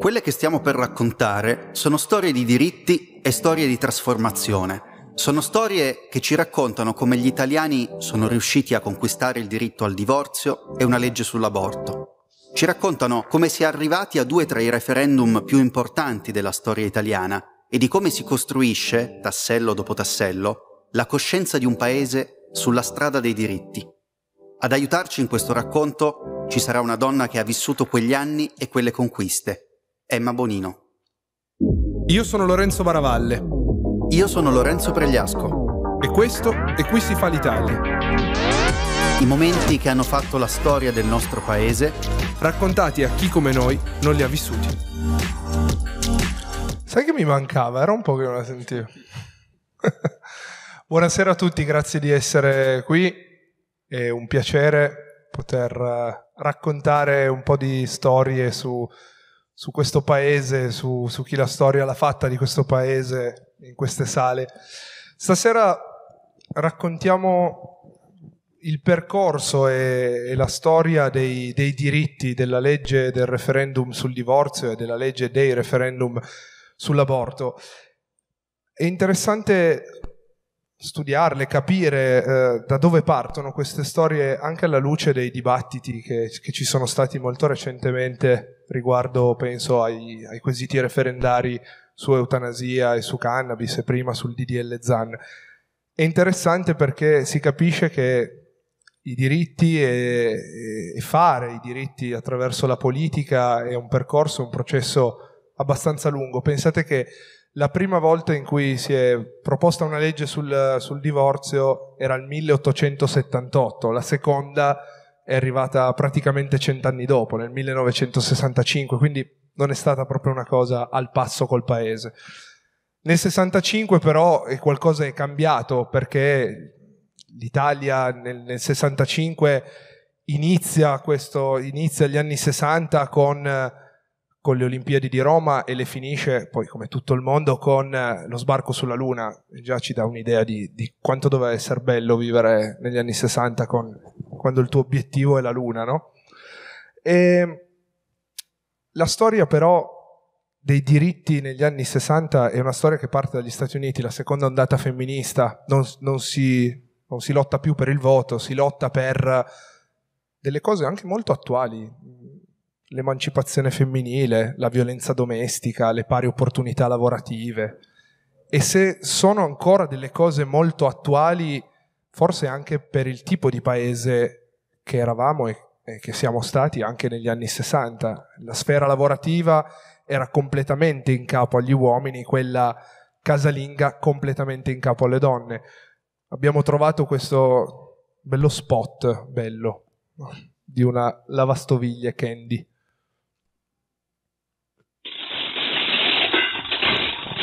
Quelle che stiamo per raccontare sono storie di diritti e storie di trasformazione. Sono storie che ci raccontano come gli italiani sono riusciti a conquistare il diritto al divorzio e una legge sull'aborto. Ci raccontano come si è arrivati a due tra i referendum più importanti della storia italiana e di come si costruisce, tassello dopo tassello, la coscienza di un paese sulla strada dei diritti. Ad aiutarci in questo racconto ci sarà una donna che ha vissuto quegli anni e quelle conquiste Emma Bonino. Io sono Lorenzo Varavalle. Io sono Lorenzo Pregliasco. E questo è qui si fa l'Italia. I momenti che hanno fatto la storia del nostro paese, raccontati a chi come noi non li ha vissuti. Sai che mi mancava? Era un po' che non la sentivo. Buonasera a tutti, grazie di essere qui. È un piacere poter eh, raccontare un po' di storie su su questo paese, su, su chi la storia l'ha fatta di questo paese in queste sale. Stasera raccontiamo il percorso e, e la storia dei, dei, diritti della legge del referendum sul divorzio e della legge dei referendum sull'aborto. È interessante studiarle, capire eh, da dove partono queste storie anche alla luce dei dibattiti che, che ci sono stati molto recentemente riguardo penso ai, ai quesiti referendari su eutanasia e su cannabis e prima sul DDL ZAN. È interessante perché si capisce che i diritti e, e, fare i diritti attraverso la politica è un percorso, un processo abbastanza lungo. Pensate che la prima volta in cui si è proposta una legge sul, sul divorzio era il 1878, la seconda è arrivata praticamente cent'anni dopo, nel 1965, quindi non è stata proprio una cosa al passo col paese. Nel 65 però qualcosa è cambiato perché l'Italia nel, nel 65 inizia, questo, inizia gli anni 60 con, con le Olimpiadi di Roma e le finisce poi come tutto il mondo con eh, lo sbarco sulla Luna. Già ci dà un'idea di, di quanto doveva essere bello vivere negli anni 60 con quando il tuo obiettivo è la luna, no? E la storia però dei diritti negli anni 60 è una storia che parte dagli Stati Uniti, la seconda ondata femminista, non, non, si, non si lotta più per il voto, si lotta per delle cose anche molto attuali, l'emancipazione femminile, la violenza domestica, le pari opportunità lavorative. E se sono ancora delle cose molto attuali forse anche per il tipo di paese che eravamo e, e che siamo stati anche negli anni 60. La sfera lavorativa era completamente in capo agli uomini, quella casalinga completamente in capo alle donne. Abbiamo trovato questo bello spot, bello, di una lavastoviglie Candy.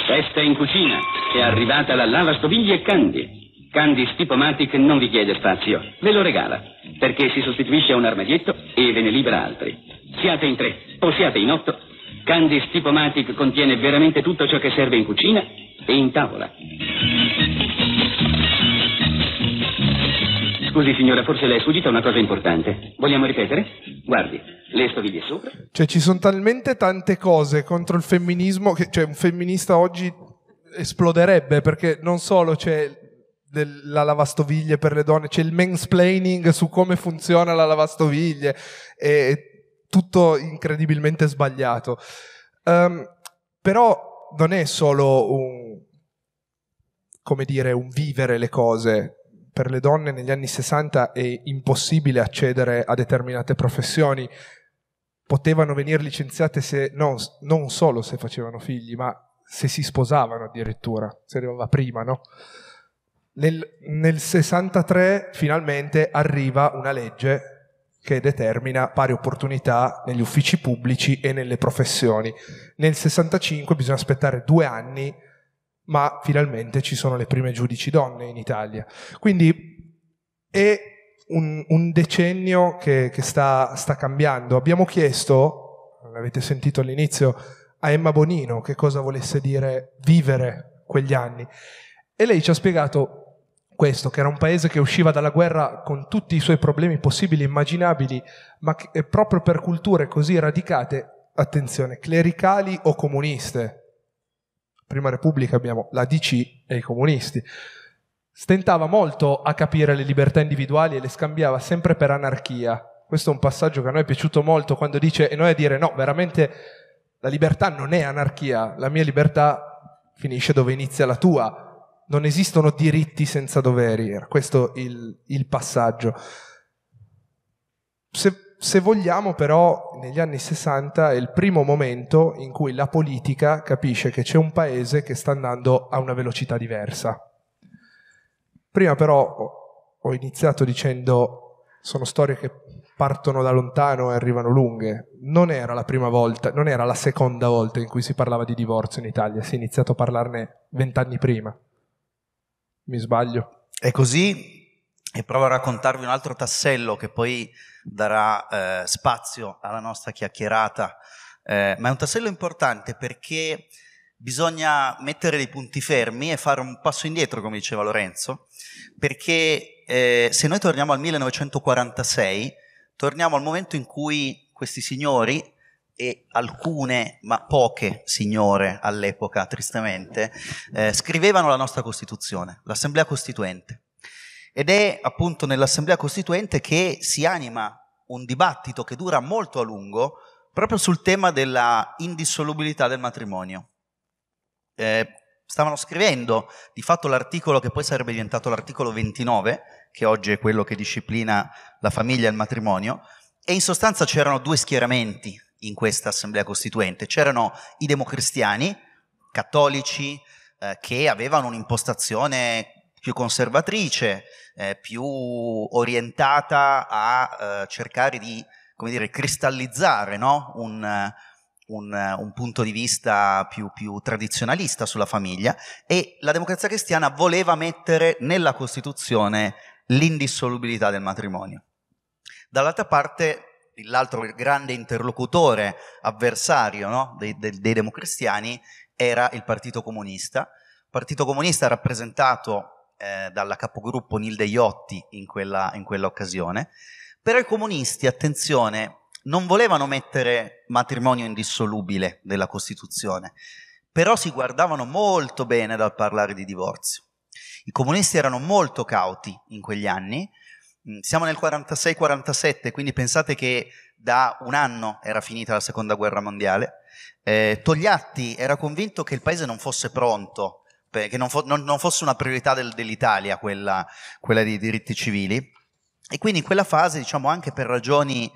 Festa in cucina, è arrivata la lavastoviglie Candy. Candice Tipomatic non vi chiede spazio, ve lo regala, perché si sostituisce a un armadietto e ve ne libera altri. Siate in tre o siate in otto, Candice Tipomatic contiene veramente tutto ciò che serve in cucina e in tavola. Scusi signora, forse le è sfuggita una cosa importante. Vogliamo ripetere? Guardi, le sto di sopra. Cioè ci sono talmente tante cose contro il femminismo che cioè, un femminista oggi esploderebbe perché non solo c'è della lavastoviglie per le donne, c'è il mansplaining su come funziona la lavastoviglie, è tutto incredibilmente sbagliato. Um, però non è solo un, come dire, un vivere le cose. Per le donne negli anni 60 è impossibile accedere a determinate professioni. Potevano venire licenziate se, non, non solo se facevano figli, ma se si sposavano addirittura, se arrivava prima, no? Nel, nel 63 finalmente arriva una legge che determina pari opportunità negli uffici pubblici e nelle professioni. Nel 65 bisogna aspettare due anni, ma finalmente ci sono le prime giudici donne in Italia. Quindi è un, un decennio che, che sta, sta, cambiando. Abbiamo chiesto, l'avete sentito all'inizio, a Emma Bonino che cosa volesse dire vivere quegli anni. E lei ci ha spiegato questo, che era un paese che usciva dalla guerra con tutti i suoi problemi possibili e immaginabili, ma che proprio per culture così radicate, attenzione, clericali o comuniste, prima Repubblica abbiamo la DC e i comunisti, stentava molto a capire le libertà individuali e le scambiava sempre per anarchia. Questo è un passaggio che a noi è piaciuto molto quando dice, e noi a dire no, veramente la libertà non è anarchia, la mia libertà finisce dove inizia la tua non esistono diritti senza doveri, era questo il, il passaggio. Se, se, vogliamo però, negli anni 60 è il primo momento in cui la politica capisce che c'è un paese che sta andando a una velocità diversa. Prima però ho iniziato dicendo sono storie che partono da lontano e arrivano lunghe. Non era la prima volta, non era la seconda volta in cui si parlava di divorzio in Italia, si è iniziato a parlarne vent'anni prima. Mi sbaglio. È così e provo a raccontarvi un altro tassello che poi darà eh, spazio alla nostra chiacchierata, eh, ma è un tassello importante perché bisogna mettere dei punti fermi e fare un passo indietro, come diceva Lorenzo, perché eh, se noi torniamo al 1946, torniamo al momento in cui questi signori e alcune, ma poche signore all'epoca, tristemente, eh, scrivevano la nostra Costituzione, l'Assemblea Costituente. Ed è appunto nell'Assemblea Costituente che si anima un dibattito che dura molto a lungo proprio sul tema della indissolubilità del matrimonio. Eh, stavano scrivendo di fatto l'articolo che poi sarebbe diventato l'articolo 29, che oggi è quello che disciplina la famiglia e il matrimonio, e in sostanza c'erano due schieramenti in questa assemblea costituente. C'erano i democristiani, cattolici, eh, che avevano un'impostazione più conservatrice, eh, più orientata a eh, cercare di, come dire, cristallizzare no? un, un, un, punto di vista più, più, tradizionalista sulla famiglia e la democrazia cristiana voleva mettere nella Costituzione l'indissolubilità del matrimonio. Dall'altra parte l'altro grande interlocutore avversario no? dei, dei, dei, democristiani era il Partito Comunista. Partito Comunista rappresentato eh, dalla capogruppo Nilde Iotti in quella, in quella occasione. Però i comunisti, attenzione, non volevano mettere matrimonio indissolubile della Costituzione, però si guardavano molto bene dal parlare di divorzio. I comunisti erano molto cauti in quegli anni, Mm, siamo nel 46-47, quindi pensate che da un anno era finita la seconda guerra mondiale. Eh, Togliatti era convinto che il paese non fosse pronto, che non, fo- non, non fosse una priorità del, dell'Italia quella, quella, dei diritti civili. E quindi in quella fase, diciamo anche per ragioni,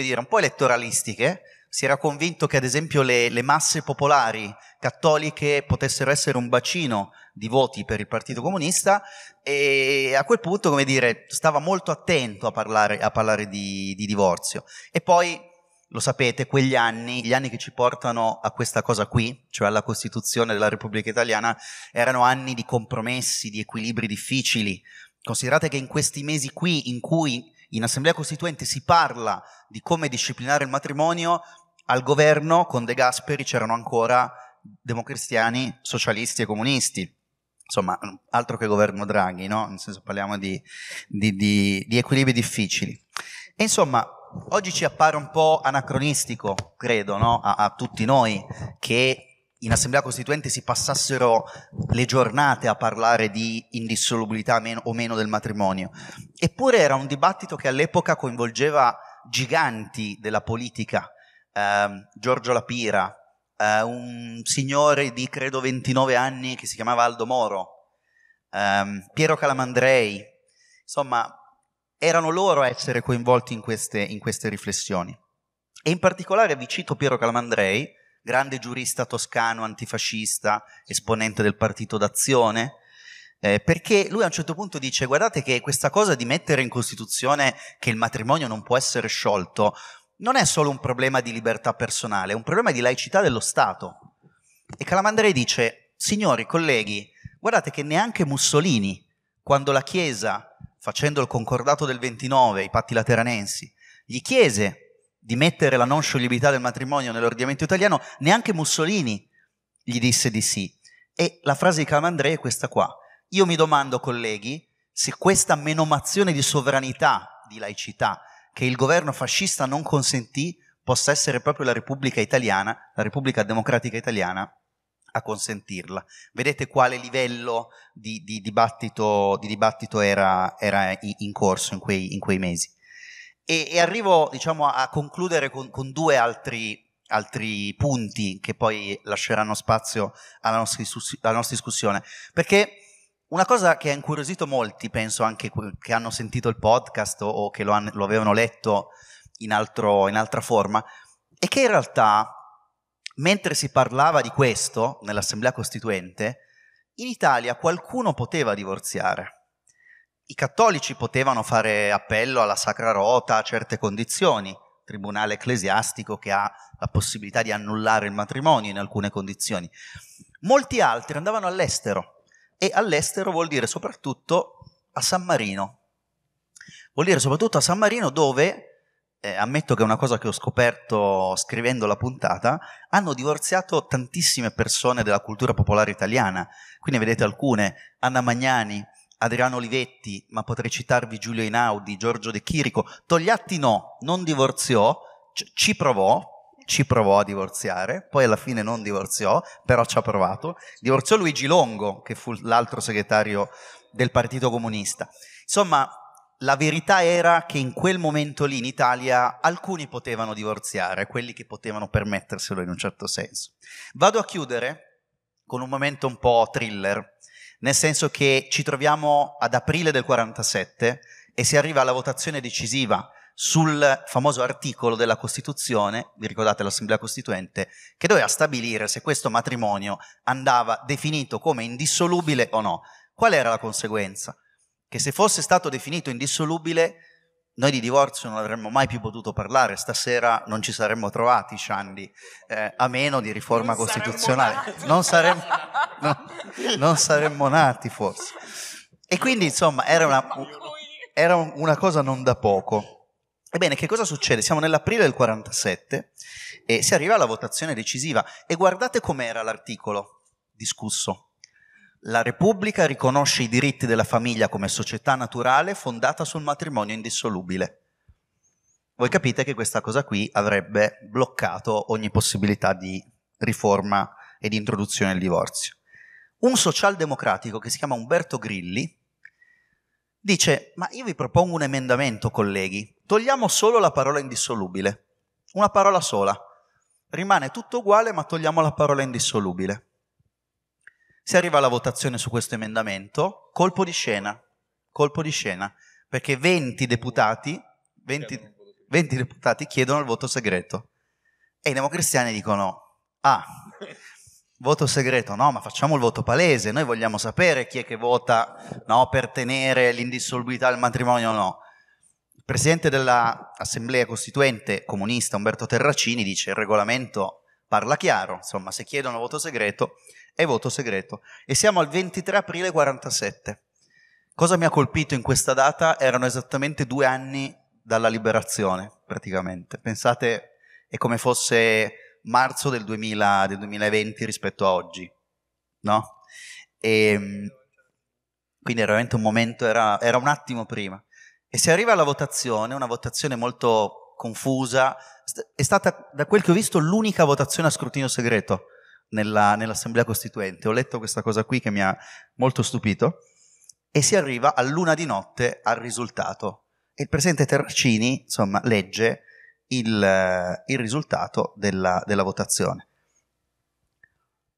dire, un po' elettoralistiche, si era convinto che ad esempio le, le, masse popolari cattoliche potessero essere un bacino di voti per il Partito Comunista e a quel punto, come dire, stava molto attento a parlare, a parlare di, di divorzio. E poi, lo sapete, quegli anni, gli anni che ci portano a questa cosa qui, cioè alla Costituzione della Repubblica Italiana, erano anni di compromessi, di equilibri difficili. Considerate che in questi mesi qui in cui in assemblea costituente si parla di come disciplinare il matrimonio, al governo con De Gasperi c'erano ancora democristiani, socialisti e comunisti. Insomma, altro che governo Draghi, no? Nel senso parliamo di, di, di, di equilibri difficili. E insomma, oggi ci appare un po' anacronistico, credo, no? a, a tutti noi, che in assemblea costituente si passassero le giornate a parlare di indissolubilità o meno del matrimonio. Eppure era un dibattito che all'epoca coinvolgeva giganti della politica, eh, Giorgio Lapira, eh, un signore di credo 29 anni che si chiamava Aldo Moro, ehm, Piero Calamandrei, insomma erano loro a essere coinvolti in queste, in queste riflessioni. E in particolare vi cito Piero Calamandrei, grande giurista toscano, antifascista, esponente del partito d'azione, eh, perché lui a un certo punto dice guardate che questa cosa di mettere in Costituzione che il matrimonio non può essere sciolto non è solo un problema di libertà personale, è un problema di laicità dello Stato. E Calamandrei dice, signori, colleghi, guardate che neanche Mussolini, quando la Chiesa, facendo il concordato del 29, i patti lateranensi, gli chiese di mettere la non scioglibilità del matrimonio nell'ordinamento italiano, neanche Mussolini gli disse di sì. E la frase di Calamandrei è questa qua. Io mi domando, colleghi, se questa menomazione di sovranità, di laicità, che il governo fascista non consentì, possa essere proprio la Repubblica italiana, la Repubblica Democratica Italiana, a consentirla. Vedete quale livello di, di dibattito, di dibattito era, era, in corso in quei, in quei mesi. E, e arrivo diciamo, a concludere con, con due altri, altri, punti che poi lasceranno spazio alla nostra, alla nostra discussione. Perché una cosa che ha incuriosito molti, penso anche che hanno sentito il podcast o che lo, han, lo avevano letto in, altro, in, altra forma, è che in realtà, mentre si parlava di questo nell'Assemblea Costituente, in Italia qualcuno poteva divorziare. I cattolici potevano fare appello alla Sacra Rota a certe condizioni, tribunale ecclesiastico che ha la possibilità di annullare il matrimonio in alcune condizioni. Molti altri andavano all'estero e all'estero vuol dire soprattutto a San Marino. Vuol dire soprattutto a San Marino dove, eh, ammetto che è una cosa che ho scoperto scrivendo la puntata, hanno divorziato tantissime persone della cultura popolare italiana. Qui ne vedete alcune, Anna Magnani, Adriano Olivetti, ma potrei citarvi Giulio Einaudi, Giorgio De Chirico. Togliatti no, non divorziò, c- ci provò, ci provò a divorziare, poi alla fine non divorziò, però ci ha provato. Divorziò Luigi Longo, che fu l'altro segretario del Partito Comunista. Insomma, la verità era che in quel momento lì in Italia alcuni potevano divorziare, quelli che potevano permetterselo in un certo senso. Vado a chiudere con un momento un po' thriller nel senso che ci troviamo ad aprile del 47 e si arriva alla votazione decisiva sul famoso articolo della Costituzione, vi ricordate l'Assemblea Costituente, che doveva stabilire se questo matrimonio andava definito come indissolubile o no. Qual era la conseguenza? Che se fosse stato definito indissolubile noi di divorzio non avremmo mai più potuto parlare, stasera non ci saremmo trovati, Sciandi, eh, a meno di riforma non costituzionale. Saremmo non, saremmo, no, non, saremmo, nati forse. E quindi insomma era una, era una cosa non da poco. Ebbene, che cosa succede? Siamo nell'aprile del 47 e si arriva alla votazione decisiva e guardate com'era l'articolo discusso. La Repubblica riconosce i diritti della famiglia come società naturale fondata sul matrimonio indissolubile. Voi capite che questa cosa qui avrebbe bloccato ogni possibilità di riforma e di introduzione del divorzio. Un socialdemocratico che si chiama Umberto Grilli dice, ma io vi propongo un emendamento, colleghi, togliamo solo la parola indissolubile, una parola sola, rimane tutto uguale ma togliamo la parola indissolubile. Si arriva alla votazione su questo emendamento, colpo di scena, colpo di scena, perché 20 deputati, 20, 20 deputati chiedono il voto segreto e i democristiani dicono, ah, voto segreto, no, ma facciamo il voto palese, noi vogliamo sapere chi è che vota no, per tenere l'indissolubilità del matrimonio o no. Il presidente dell'Assemblea Costituente comunista Umberto Terracini dice il regolamento parla chiaro, insomma se chiedono voto segreto e voto segreto. E siamo al 23 aprile 47. Cosa mi ha colpito in questa data? Erano esattamente due anni dalla liberazione, praticamente. Pensate, è come fosse marzo del, 2000, del 2020 rispetto a oggi, no? E, ehm, quindi era veramente un momento, era, era un attimo prima. E si arriva alla votazione, una votazione molto confusa, è stata, da quel che ho visto, l'unica votazione a scrutinio segreto nella, nell'assemblea costituente, ho letto questa cosa qui che mi ha molto stupito, e si arriva a luna di notte al risultato. E il presidente Terracini, insomma, legge il, eh, il risultato della, della votazione.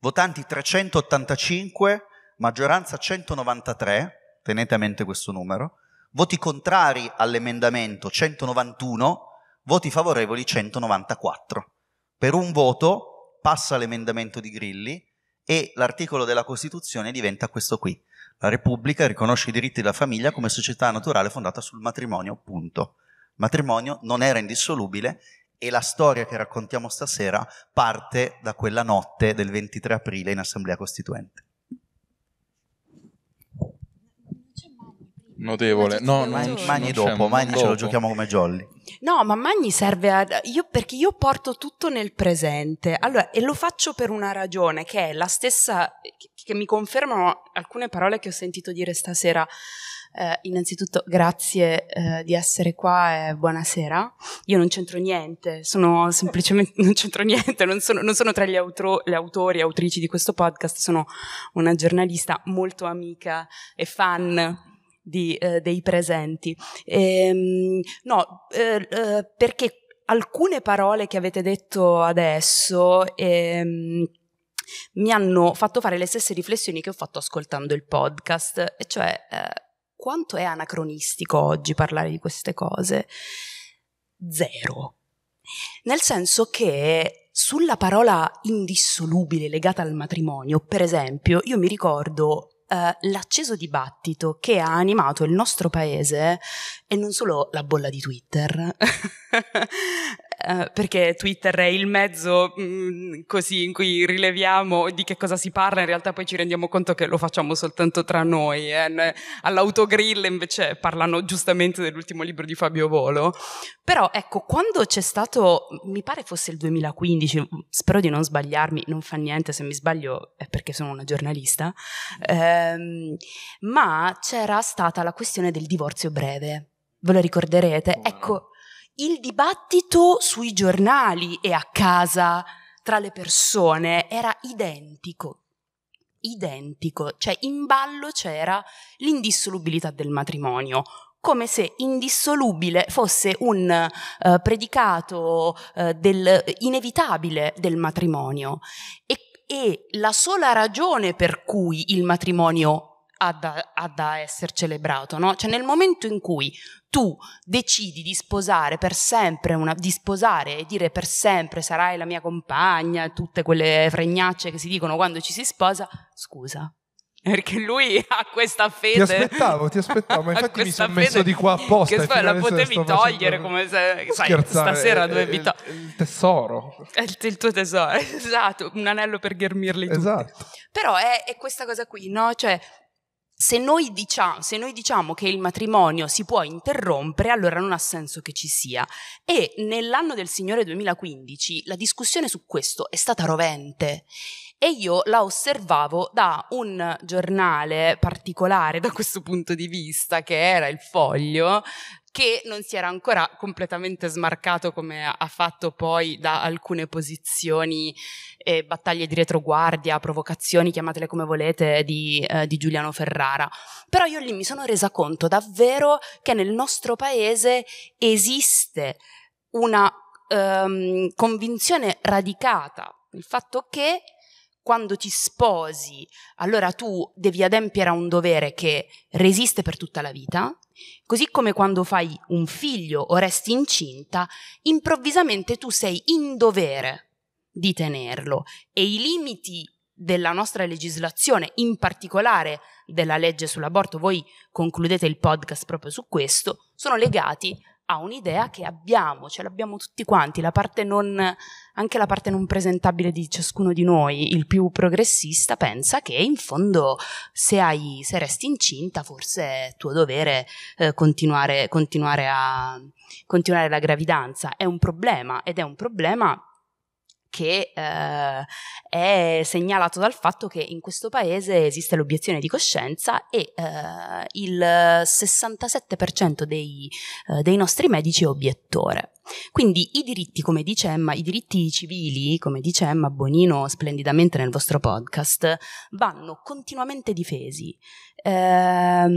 Votanti 385, maggioranza 193, tenete a mente questo numero, voti contrari all'emendamento 191, voti favorevoli 194. Per un voto passa l'emendamento di Grilli e l'articolo della Costituzione diventa questo qui. La Repubblica riconosce i diritti della famiglia come società naturale fondata sul matrimonio, punto. Il matrimonio non era indissolubile e la storia che raccontiamo stasera parte da quella notte del 23 aprile in Assemblea Costituente. notevole. No, Magni, non, Magni non dopo, Magni dopo. ce lo giochiamo come jolly. No, ma Magni serve a... Io, perché io porto tutto nel presente. Allora, e lo faccio per una ragione che è la stessa... che mi confermano alcune parole che ho sentito dire stasera. Eh, innanzitutto grazie eh, di essere qua e buonasera. Io non c'entro niente, sono semplicemente non c'entro niente, non sono, non sono tra gli, autro, gli autori e autrici di questo podcast, sono una giornalista molto amica e fan di, eh, dei presenti. Ehm, no, eh, eh, perché alcune parole che avete detto adesso ehm, mi hanno fatto fare le stesse riflessioni che ho fatto ascoltando il podcast, e cioè eh, quanto è anacronistico oggi parlare di queste cose? Zero. Nel senso che sulla parola indissolubile legata al matrimonio, per esempio, io mi ricordo eh, l'acceso dibattito che ha animato il nostro paese eh, e non solo la bolla di Twitter, Eh, perché Twitter è il mezzo mh, mm, così in cui rileviamo di che cosa si parla, in realtà poi ci rendiamo conto che lo facciamo soltanto tra noi. Eh. All'autogrill invece parlano giustamente dell'ultimo libro di Fabio Volo. Però ecco, quando c'è stato, mm, mi pare fosse il 2015, mm, spero di non sbagliarmi, non fa niente se mi sbaglio è perché sono una giornalista, ehm, ma c'era stata la questione del divorzio breve ve lo ricorderete. Ecco, il dibattito sui giornali e a casa tra le persone era identico, identico, cioè in ballo c'era l'indissolubilità del matrimonio, come se indissolubile fosse un eh, predicato eh, del, inevitabile del matrimonio e, e la sola ragione per cui il matrimonio ha da, ha da essere celebrato, no? Cioè nel momento in cui tu decidi di sposare per sempre una, di sposare e dire per sempre sarai la mia compagna, tutte quelle fregnacce che si dicono quando ci si sposa, scusa, perché lui ha questa fede. Ti aspettavo, ti aspettavo, ma infatti mi sono messo di qua apposta. Che poi la potevi togliere come se sai, stasera eh, dovevi togliere. Il, il tesoro. Eh, il, il, tuo tesoro, esatto, un anello per ghermirli esatto. tutti. Esatto. Però è, è, questa cosa qui, no? Cioè, se noi, diciamo, se noi, diciamo, che il matrimonio si può interrompere, allora non ha senso che ci sia. E nell'anno del Signore 2015 la discussione su questo è stata rovente e io la osservavo da un giornale particolare da questo punto di vista, che era il Foglio, che non si era ancora completamente smarcato come ha fatto poi da alcune posizioni, eh, battaglie di retroguardia, provocazioni, chiamatele come volete, di, eh, di Giuliano Ferrara. Però io lì mi sono resa conto davvero che nel nostro paese esiste una um, convinzione radicata, il fatto che quando ti sposi, allora tu devi adempiere a un dovere che resiste per tutta la vita, così come quando fai un figlio o resti incinta, improvvisamente tu sei in dovere di tenerlo e i limiti della nostra legislazione, in particolare della legge sull'aborto, voi concludete il podcast proprio su questo, sono legati a un'idea che abbiamo, ce l'abbiamo tutti quanti, la non, anche la parte non presentabile di ciascuno di noi, il più progressista pensa che in fondo se, hai, se resti incinta forse è tuo dovere eh, continuare, continuare, a, continuare la gravidanza, è un problema ed è un problema che eh, è segnalato dal fatto che in questo paese esiste l'obiezione di coscienza e eh, il 67% dei, eh, dei nostri medici è obiettore. Quindi i diritti, come dice Emma, i diritti civili, come dice Emma Bonino splendidamente nel vostro podcast, vanno continuamente difesi. Eh,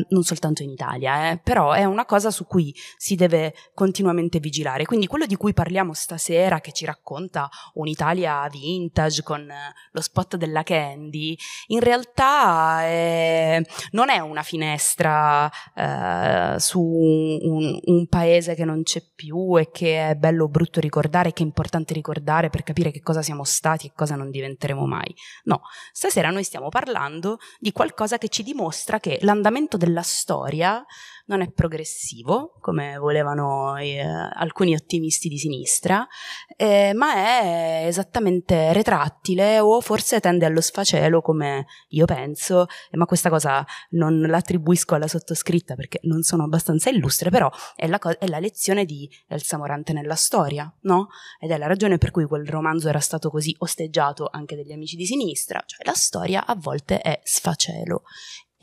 non soltanto in Italia, eh, però è una cosa su cui si deve continuamente vigilare. Quindi quello di cui parliamo stasera, che ci racconta un'Italia vintage con eh, lo spot della Candy, in realtà eh, non è una finestra eh, su un, un paese che non c'è più e che è bello o brutto ricordare, che è importante ricordare per capire che cosa siamo stati e cosa non diventeremo mai. No, stasera noi stiamo parlando di qualcosa che ci dimostra che l'andamento della storia non è progressivo, come volevano eh, alcuni ottimisti di sinistra, eh, ma è esattamente retrattile o forse tende allo sfacelo, come io penso, eh, ma questa cosa non l'attribuisco alla sottoscritta perché non sono abbastanza illustre, però è la, co- è la lezione di Elsa Morante nella storia, no? Ed è la ragione per cui quel romanzo era stato così osteggiato anche dagli amici di sinistra, cioè la storia a volte è sfacelo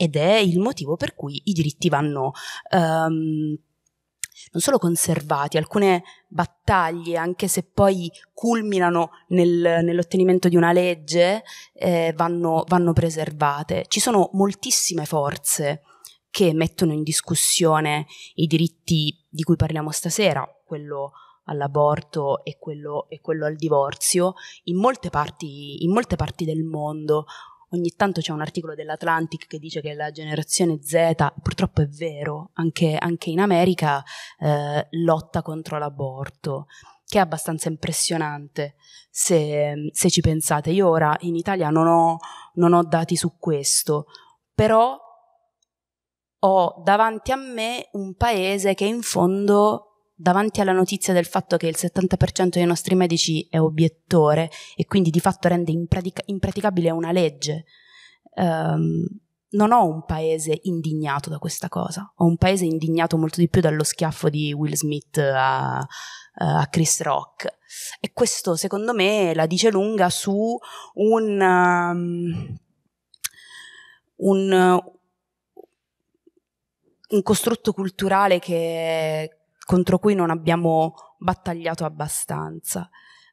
ed è il motivo per cui i diritti vanno um, non solo conservati, alcune battaglie, anche se poi culminano nel, nell'ottenimento di una legge, eh, vanno, vanno preservate. Ci sono moltissime forze che mettono in discussione i diritti di cui parliamo stasera, quello all'aborto e quello, e quello al divorzio, in molte, parti, in molte parti del mondo ogni tanto c'è un articolo dell'Atlantic che dice che la generazione Z, purtroppo è vero, anche, anche in America eh, lotta contro l'aborto, che è abbastanza impressionante se, se ci pensate. Io ora in Italia non ho, non ho dati su questo, però ho davanti a me un paese che in fondo davanti alla notizia del fatto che il 70% dei nostri medici è obiettore e quindi di fatto rende impratica- impraticabile una legge, ehm, non ho un paese indignato da questa cosa, ho un paese indignato molto di più dallo schiaffo di Will Smith a, a Chris Rock. E questo secondo me la dice lunga su un, um, un, un costrutto culturale che contro cui non abbiamo battagliato abbastanza.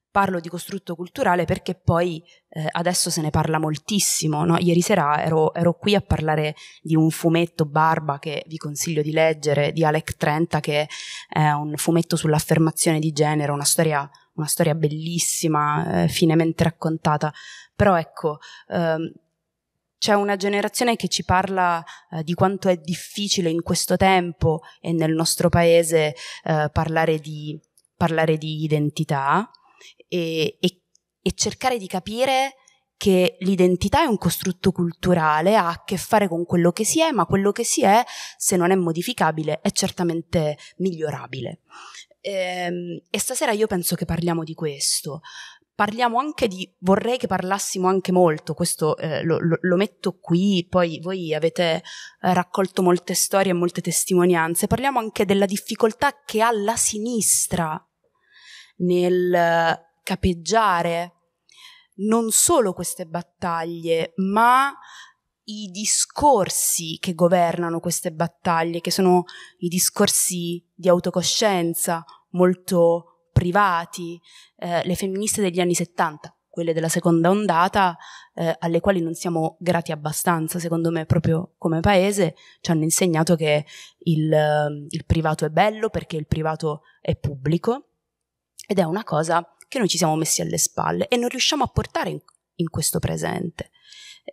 Parlo di costrutto culturale perché poi eh, adesso se ne parla moltissimo. No? Ieri sera ero, ero, qui a parlare di un fumetto Barba che vi consiglio di leggere, di Alec Trenta, che è un fumetto sull'affermazione di genere, una storia, una storia bellissima, eh, finemente raccontata. Però ecco, ehm, c'è una generazione che ci parla eh, di quanto è difficile in questo tempo e nel nostro paese eh, parlare, di, parlare, di, identità e, e, e cercare di capire che l'identità è un costrutto culturale, ha a che fare con quello che si è, ma quello che si è, se non è modificabile, è certamente migliorabile. E, ehm, e stasera io penso che parliamo di questo, parliamo anche di, vorrei che parlassimo anche molto, questo eh, lo, lo, lo, metto qui, poi voi avete eh, raccolto molte storie e molte testimonianze, parliamo anche della difficoltà che ha la sinistra nel eh, capeggiare non solo queste battaglie, ma i discorsi che governano queste battaglie, che sono i discorsi di autocoscienza molto privati, eh, le femministe degli anni 70, quelle della seconda ondata, eh, alle quali non siamo grati abbastanza, secondo me, proprio come paese, ci hanno insegnato che il, eh, il privato è bello perché il privato è pubblico ed è una cosa che noi ci siamo messi alle spalle e non riusciamo a portare in, in questo presente.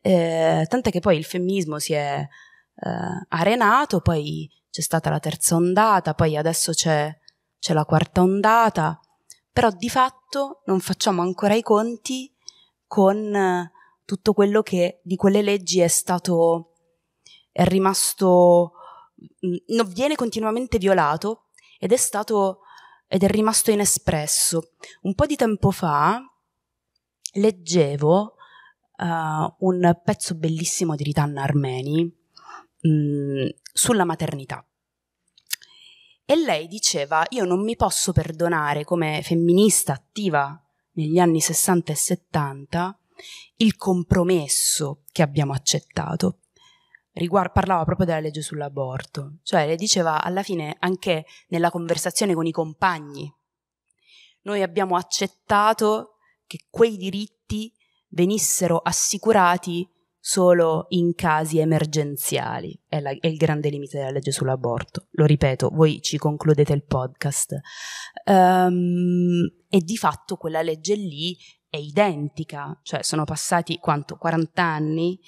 Eh, tant'è che poi il femminismo si è eh, arenato, poi c'è stata la terza ondata, poi adesso c'è c'è la quarta ondata, però di fatto non facciamo ancora i conti con eh, tutto quello che di quelle leggi è stato, è rimasto, mm, non viene continuamente violato ed è stato, ed è rimasto inespresso. Un po' di tempo fa leggevo uh, un pezzo bellissimo di Ritanna Armeni mh, mm, sulla maternità e lei diceva, io non mi posso perdonare come femminista attiva negli anni 60 e 70 il compromesso che abbiamo accettato. Riguard- parlava proprio della legge sull'aborto, cioè le diceva alla fine anche nella conversazione con i compagni, noi abbiamo accettato che quei diritti venissero assicurati solo in casi emergenziali, è, la, è, il grande limite della legge sull'aborto. Lo ripeto, voi ci concludete il podcast. Um, e di fatto quella legge lì è identica, cioè sono passati quanto? 40 anni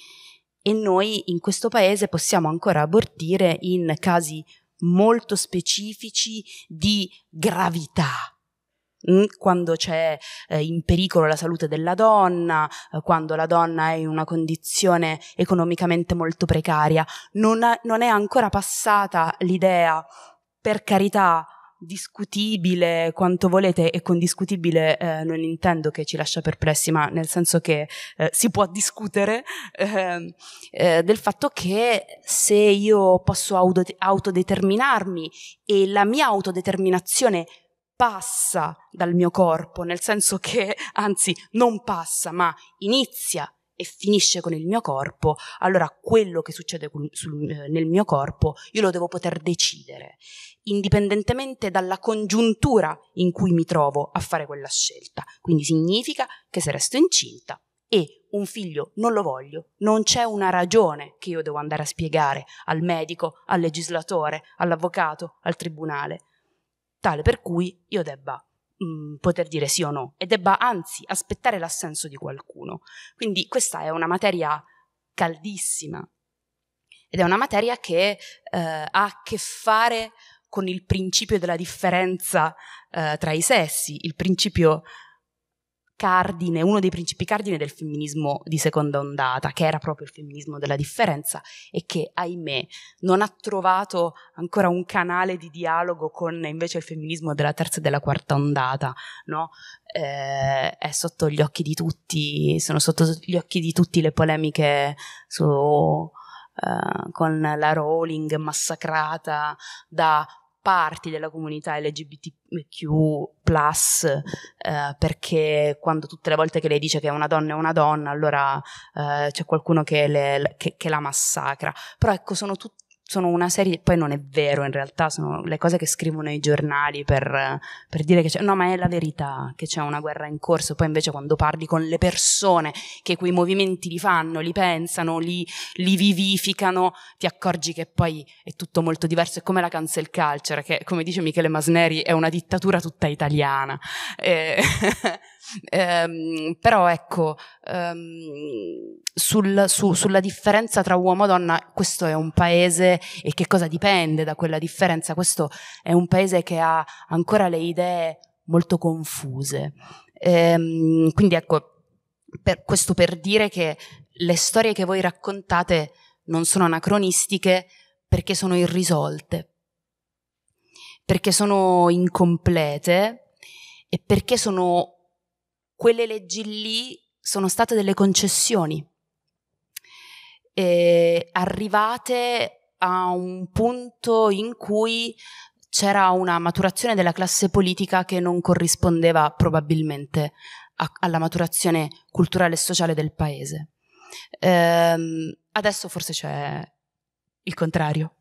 e noi in questo paese possiamo ancora abortire in casi molto specifici di gravità Mm, quando c'è eh, in pericolo la salute della donna, eh, quando la donna è in una condizione economicamente molto precaria. Non, ha, non è ancora passata l'idea, per carità, discutibile quanto volete e con discutibile eh, non intendo che ci lascia perplessi ma nel senso che eh, si può discutere ehm, eh, del fatto che se io posso autodeterminarmi e la mia autodeterminazione passa dal mio corpo, nel senso che, anzi, non passa, ma inizia e finisce con il mio corpo, allora quello che succede sul, eh, nel mio corpo io lo devo poter decidere, indipendentemente dalla congiuntura in cui mi trovo a fare quella scelta. Quindi significa che se resto incinta e un figlio non lo voglio, non c'è una ragione che io devo andare a spiegare al medico, al legislatore, all'avvocato, al tribunale tale per cui io debba mh, mm, poter dire sì o no e debba anzi aspettare l'assenso di qualcuno. Quindi questa è una materia caldissima ed è una materia che eh, ha a che fare con il principio della differenza eh, tra i sessi, il principio cardine, uno dei principi cardine del femminismo di seconda ondata, che era proprio il femminismo della differenza e che, ahimè, non ha trovato ancora un canale di dialogo con invece il femminismo della terza e della quarta ondata, no? Eh, è sotto gli occhi di tutti, sono sotto gli occhi di tutti le polemiche su, eh, con la Rowling massacrata da parti della comunità LGBTQ, eh, perché quando tutte le volte che lei dice che una donna è una donna, allora eh, c'è qualcuno che, le, che, che la massacra. Però ecco, sono tutte sono una serie, poi non è vero in realtà, sono le cose che scrivono i giornali per, per dire che c'è, no ma è la verità, che c'è una guerra in corso, poi invece quando parli con le persone che quei movimenti li fanno, li pensano, li, li vivificano, ti accorgi che poi è tutto molto diverso, è come la cancel culture, che come dice Michele Masneri è una dittatura tutta italiana. Eh, Ehm, però ecco, ehm, sul, su, sulla differenza tra uomo e donna, questo è un paese e che cosa dipende da quella differenza? Questo è un paese che ha ancora le idee molto confuse. Ehm, quindi ecco, per, questo per dire che le storie che voi raccontate non sono anacronistiche perché sono irrisolte, perché sono incomplete e perché sono quelle leggi lì sono state delle concessioni eh, arrivate a un punto in cui c'era una maturazione della classe politica che non corrispondeva probabilmente a, alla maturazione culturale e sociale del paese. Eh, adesso forse c'è il contrario.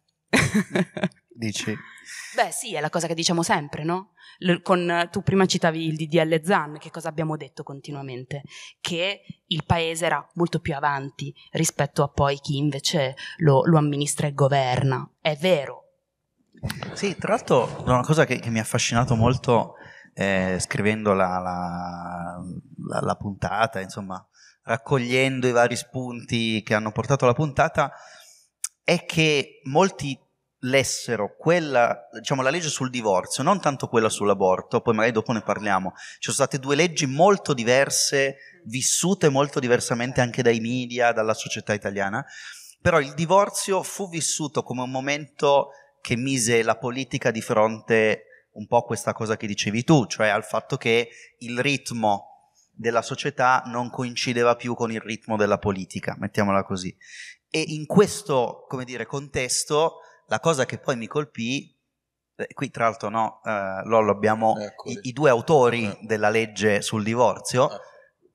Dici? Beh sì, è la cosa che diciamo sempre, no? Con, tu prima citavi il DDL ZAN, che cosa abbiamo detto continuamente? Che il paese era molto più avanti rispetto a poi chi invece lo, lo amministra e governa. È vero. Sì, tra l'altro una cosa che, che mi ha affascinato molto eh, scrivendo la, la, la, la puntata, insomma, raccogliendo i vari spunti che hanno portato alla puntata, è che molti lessero quella, diciamo, la legge sul divorzio, non tanto quella sull'aborto, poi magari dopo ne parliamo, ci sono state due leggi molto diverse, vissute molto diversamente anche dai media, dalla società italiana, però il divorzio fu vissuto come un momento che mise la politica di fronte un po' a questa cosa che dicevi tu, cioè al fatto che il ritmo della società non coincideva più con il ritmo della politica, mettiamola così. E in questo, come dire, contesto la cosa che poi mi colpì, eh, qui tra l'altro no, eh, Lollo abbiamo i, i, due autori ecco. della legge sul divorzio, ecco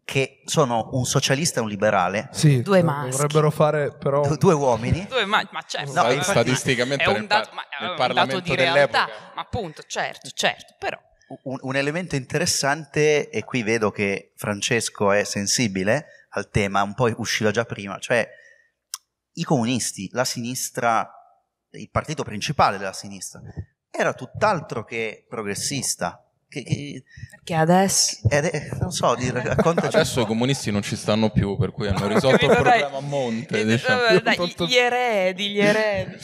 che sono un socialista e un liberale. Sì, due eh, maschi. Dovrebbero fare però... Du- due uomini. due ma-, ma certo. No, infatti, statisticamente è un dato, ma, nel Parlamento dato di realtà, ma appunto, certo, certo, però... Un, un, elemento interessante, e qui vedo che Francesco è sensibile al tema, un po' usciva già prima, cioè i comunisti, la sinistra il partito principale della sinistra, era tutt'altro che progressista. Che, che, Perché adesso? È, non so, di, adesso cioè i comunisti non ci stanno più, per cui hanno risolto il problema a monte. Diciamo. Dai, gli eredi, gli eredi.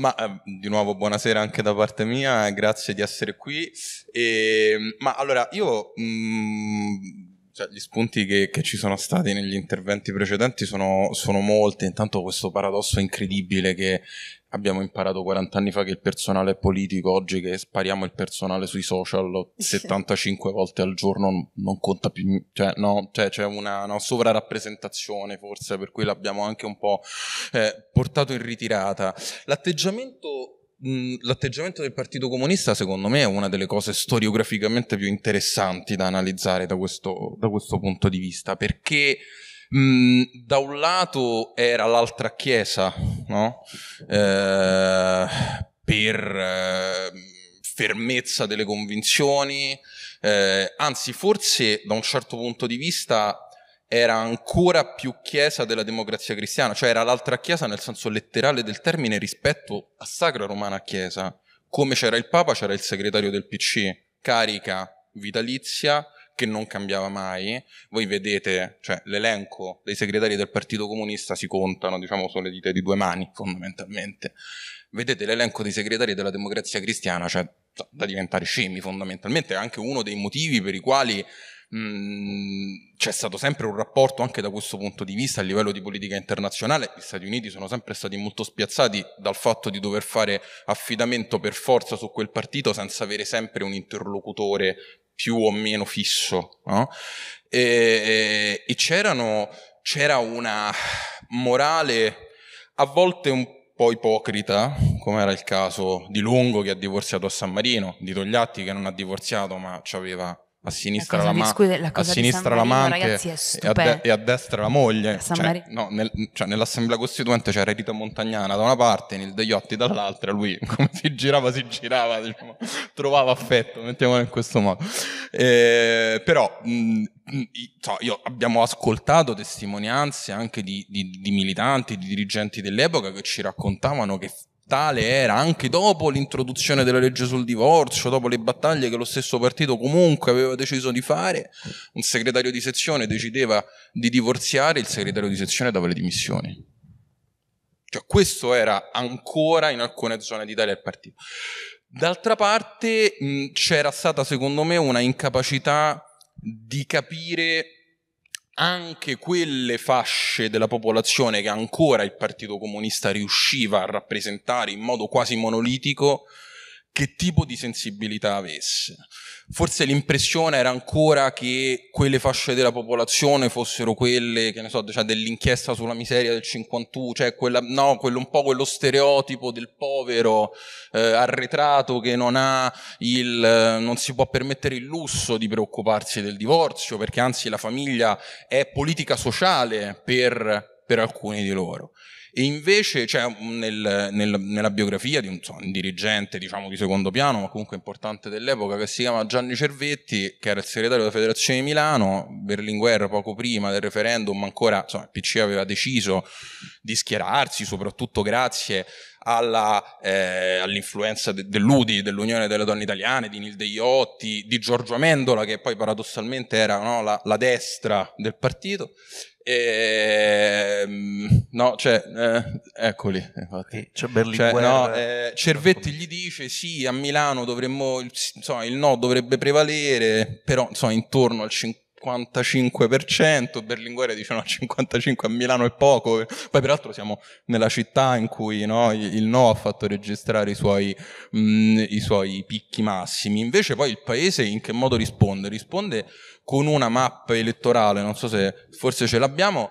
Ma ehm, di nuovo buonasera anche da parte mia, grazie di essere qui. E, ma allora io... Mh, mm, cioè, gli spunti che, che, ci sono stati negli interventi precedenti sono, sono molti. Intanto questo paradosso incredibile che abbiamo imparato 40 anni fa che il personale è politico, oggi che spariamo il personale sui social 75 volte al giorno non conta più, cioè, no, cioè c'è una, una sovrarappresentazione forse, per cui l'abbiamo anche un po' eh, portato in ritirata. L'atteggiamento l'atteggiamento del Partito Comunista secondo me è una delle cose storiograficamente più interessanti da analizzare da questo, da questo punto di vista perché Mm, da un lato era l'altra chiesa, no? Eh, per eh, fermezza delle convinzioni, eh, anzi forse da un certo punto di vista era ancora più chiesa della democrazia cristiana, cioè era l'altra chiesa nel senso letterale del termine rispetto a Sacra Romana Chiesa. Come c'era il Papa, c'era il segretario del PC, carica vitalizia, che non cambiava mai. Voi vedete, cioè, l'elenco dei segretari del Partito Comunista si contano, diciamo, sulle dita di due mani, fondamentalmente. Vedete l'elenco dei segretari della Democrazia Cristiana, cioè, da diventare scemi, fondamentalmente, è anche uno dei motivi per i quali c'è stato sempre un rapporto anche da questo punto di vista a livello di politica internazionale. Gli Stati Uniti sono sempre stati molto spiazzati dal fatto di dover fare affidamento per forza su quel partito senza avere sempre un interlocutore più o meno fisso, no? E, e c'era una morale a volte un po' ipocrita, come era il caso di Lungo che ha divorziato a San Marino, di Togliatti che non ha divorziato ma aveva a sinistra la, la, ma- scude, la, a sinistra Marino, l'amante ragazzi, e, a de- e, a destra la moglie. Cioè, no, nel, cioè, nell'assemblea costituente c'era Rita Montagnana da una parte, Nil Degliotti dall'altra, lui come si girava, si girava, diciamo, trovava affetto, mettiamolo in questo modo. Eh, però mh, io, abbiamo ascoltato testimonianze anche di, di, di, militanti, di dirigenti dell'epoca che ci raccontavano che tale era anche dopo l'introduzione della legge sul divorzio, dopo le battaglie che lo stesso partito comunque aveva deciso di fare, un segretario di sezione decideva di divorziare, il segretario di sezione dava le dimissioni. Cioè questo era ancora in alcune zone d'Italia il partito. D'altra parte mh, c'era stata secondo me una incapacità di capire anche quelle fasce della popolazione che ancora il Partito Comunista riusciva a rappresentare in modo quasi monolitico che tipo di sensibilità avesse. Forse l'impressione era ancora che quelle fasce della popolazione fossero quelle, che ne so, cioè dell'inchiesta sulla miseria del 51, cioè quella, no, quello, un po' quello stereotipo del povero eh, arretrato che non ha il, eh, non si può permettere il lusso di preoccuparsi del divorzio, perché anzi la famiglia è politica sociale per, per alcuni di loro. E invece c'è cioè, nel, nel, nella biografia di un, so, un, dirigente diciamo di secondo piano, ma comunque importante dell'epoca, che si chiama Gianni Cervetti, che era il segretario della Federazione di Milano, Berlinguer poco prima del referendum ancora, insomma, il PC aveva deciso di schierarsi, soprattutto grazie alla, eh, all'influenza de, dell'UDI, dell'Unione delle Donne Italiane, di Nil Deiotti, di Giorgio Amendola, che poi paradossalmente era no, la, la destra del partito. E, ehm, no, cioè, eh, eccoli. Infatti. C'è cioè, no, eh, Cervetti gli dice: Sì, a Milano dovremmo, insomma, il no dovrebbe prevalere, però insomma, intorno al 50. 55%, Berlinguer dice no, 55% a Milano è poco, poi peraltro siamo nella città in cui no, il no ha fatto registrare i suoi, mh, i suoi picchi massimi, invece poi il paese in che modo risponde? Risponde con una mappa elettorale, non so se forse ce l'abbiamo,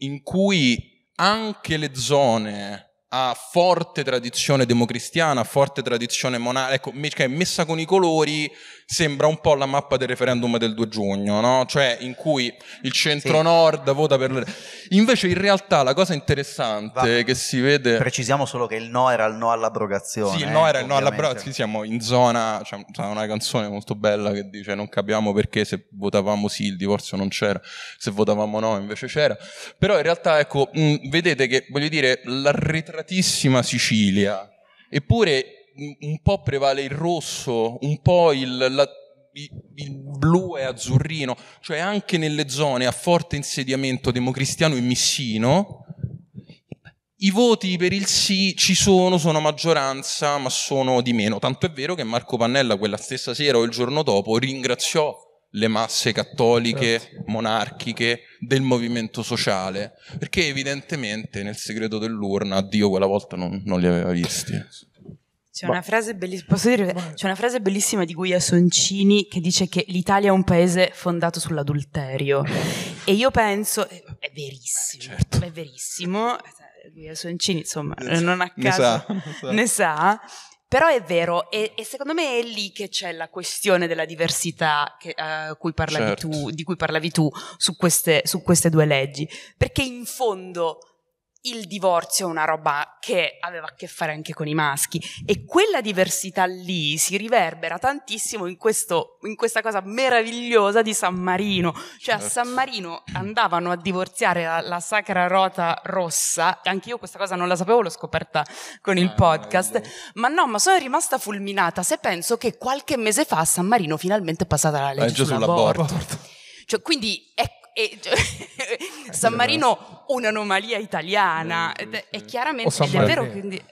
in cui anche le zone a forte tradizione democristiana, a forte tradizione monarchica, ecco, cioè, messa con i colori sembra un po' la mappa del referendum del 2 giugno, no? cioè in cui il centro-nord sì. vota per... Le... Invece in realtà la cosa interessante Va. che si vede... Precisiamo solo che il no era il no all'abrogazione. Sì, il no eh, era il no all'abrogazione, Sì, siamo in zona, c'è cioè, una canzone molto bella che dice non capiamo perché se votavamo sì il divorzio non c'era, se votavamo no invece c'era. Però in realtà ecco, mh, mm, vedete che voglio dire, l'arretratissima Sicilia, eppure un po' prevale il rosso, un po' il, la, il blu e azzurrino, cioè anche nelle zone a forte insediamento democristiano e missino, i voti per il sì ci sono, sono a maggioranza, ma sono di meno. Tanto è vero che Marco Pannella quella stessa sera o il giorno dopo ringraziò le masse cattoliche, Grazie. monarchiche del movimento sociale, perché evidentemente nel segreto dell'urna Dio quella volta non, non li aveva visti. C'è boh. una, belliss- dire, c'è una, frase bellissima di Guia Soncini che dice che l'Italia è un paese fondato sull'adulterio. e io penso, è verissimo, eh, certo. è verissimo. Guia Soncini, insomma, non a caso ne sa. Ne sa. Però è vero, e, e, secondo me è lì che c'è la questione della diversità che, uh, cui certo. tu, di cui parlavi tu su queste, su queste due leggi. Perché in fondo il divorzio è una roba che aveva a che fare anche con i maschi e quella diversità lì si riverbera tantissimo in, questo, in questa cosa meravigliosa di San Marino. Cioè certo. a San Marino andavano a divorziare la, la, sacra rota rossa, anche io questa cosa non la sapevo, l'ho scoperta con il ah, podcast, bello. ma no, ma sono rimasta fulminata se penso che qualche mese fa a San Marino finalmente è passata la legge sull'aborto. sull'aborto. Cioè, quindi ecco, è, cioè, è, San eh, Marino eh un'anomalia italiana. Mm, ed è, mm, è mm. chiaramente ed è vero. Quindi,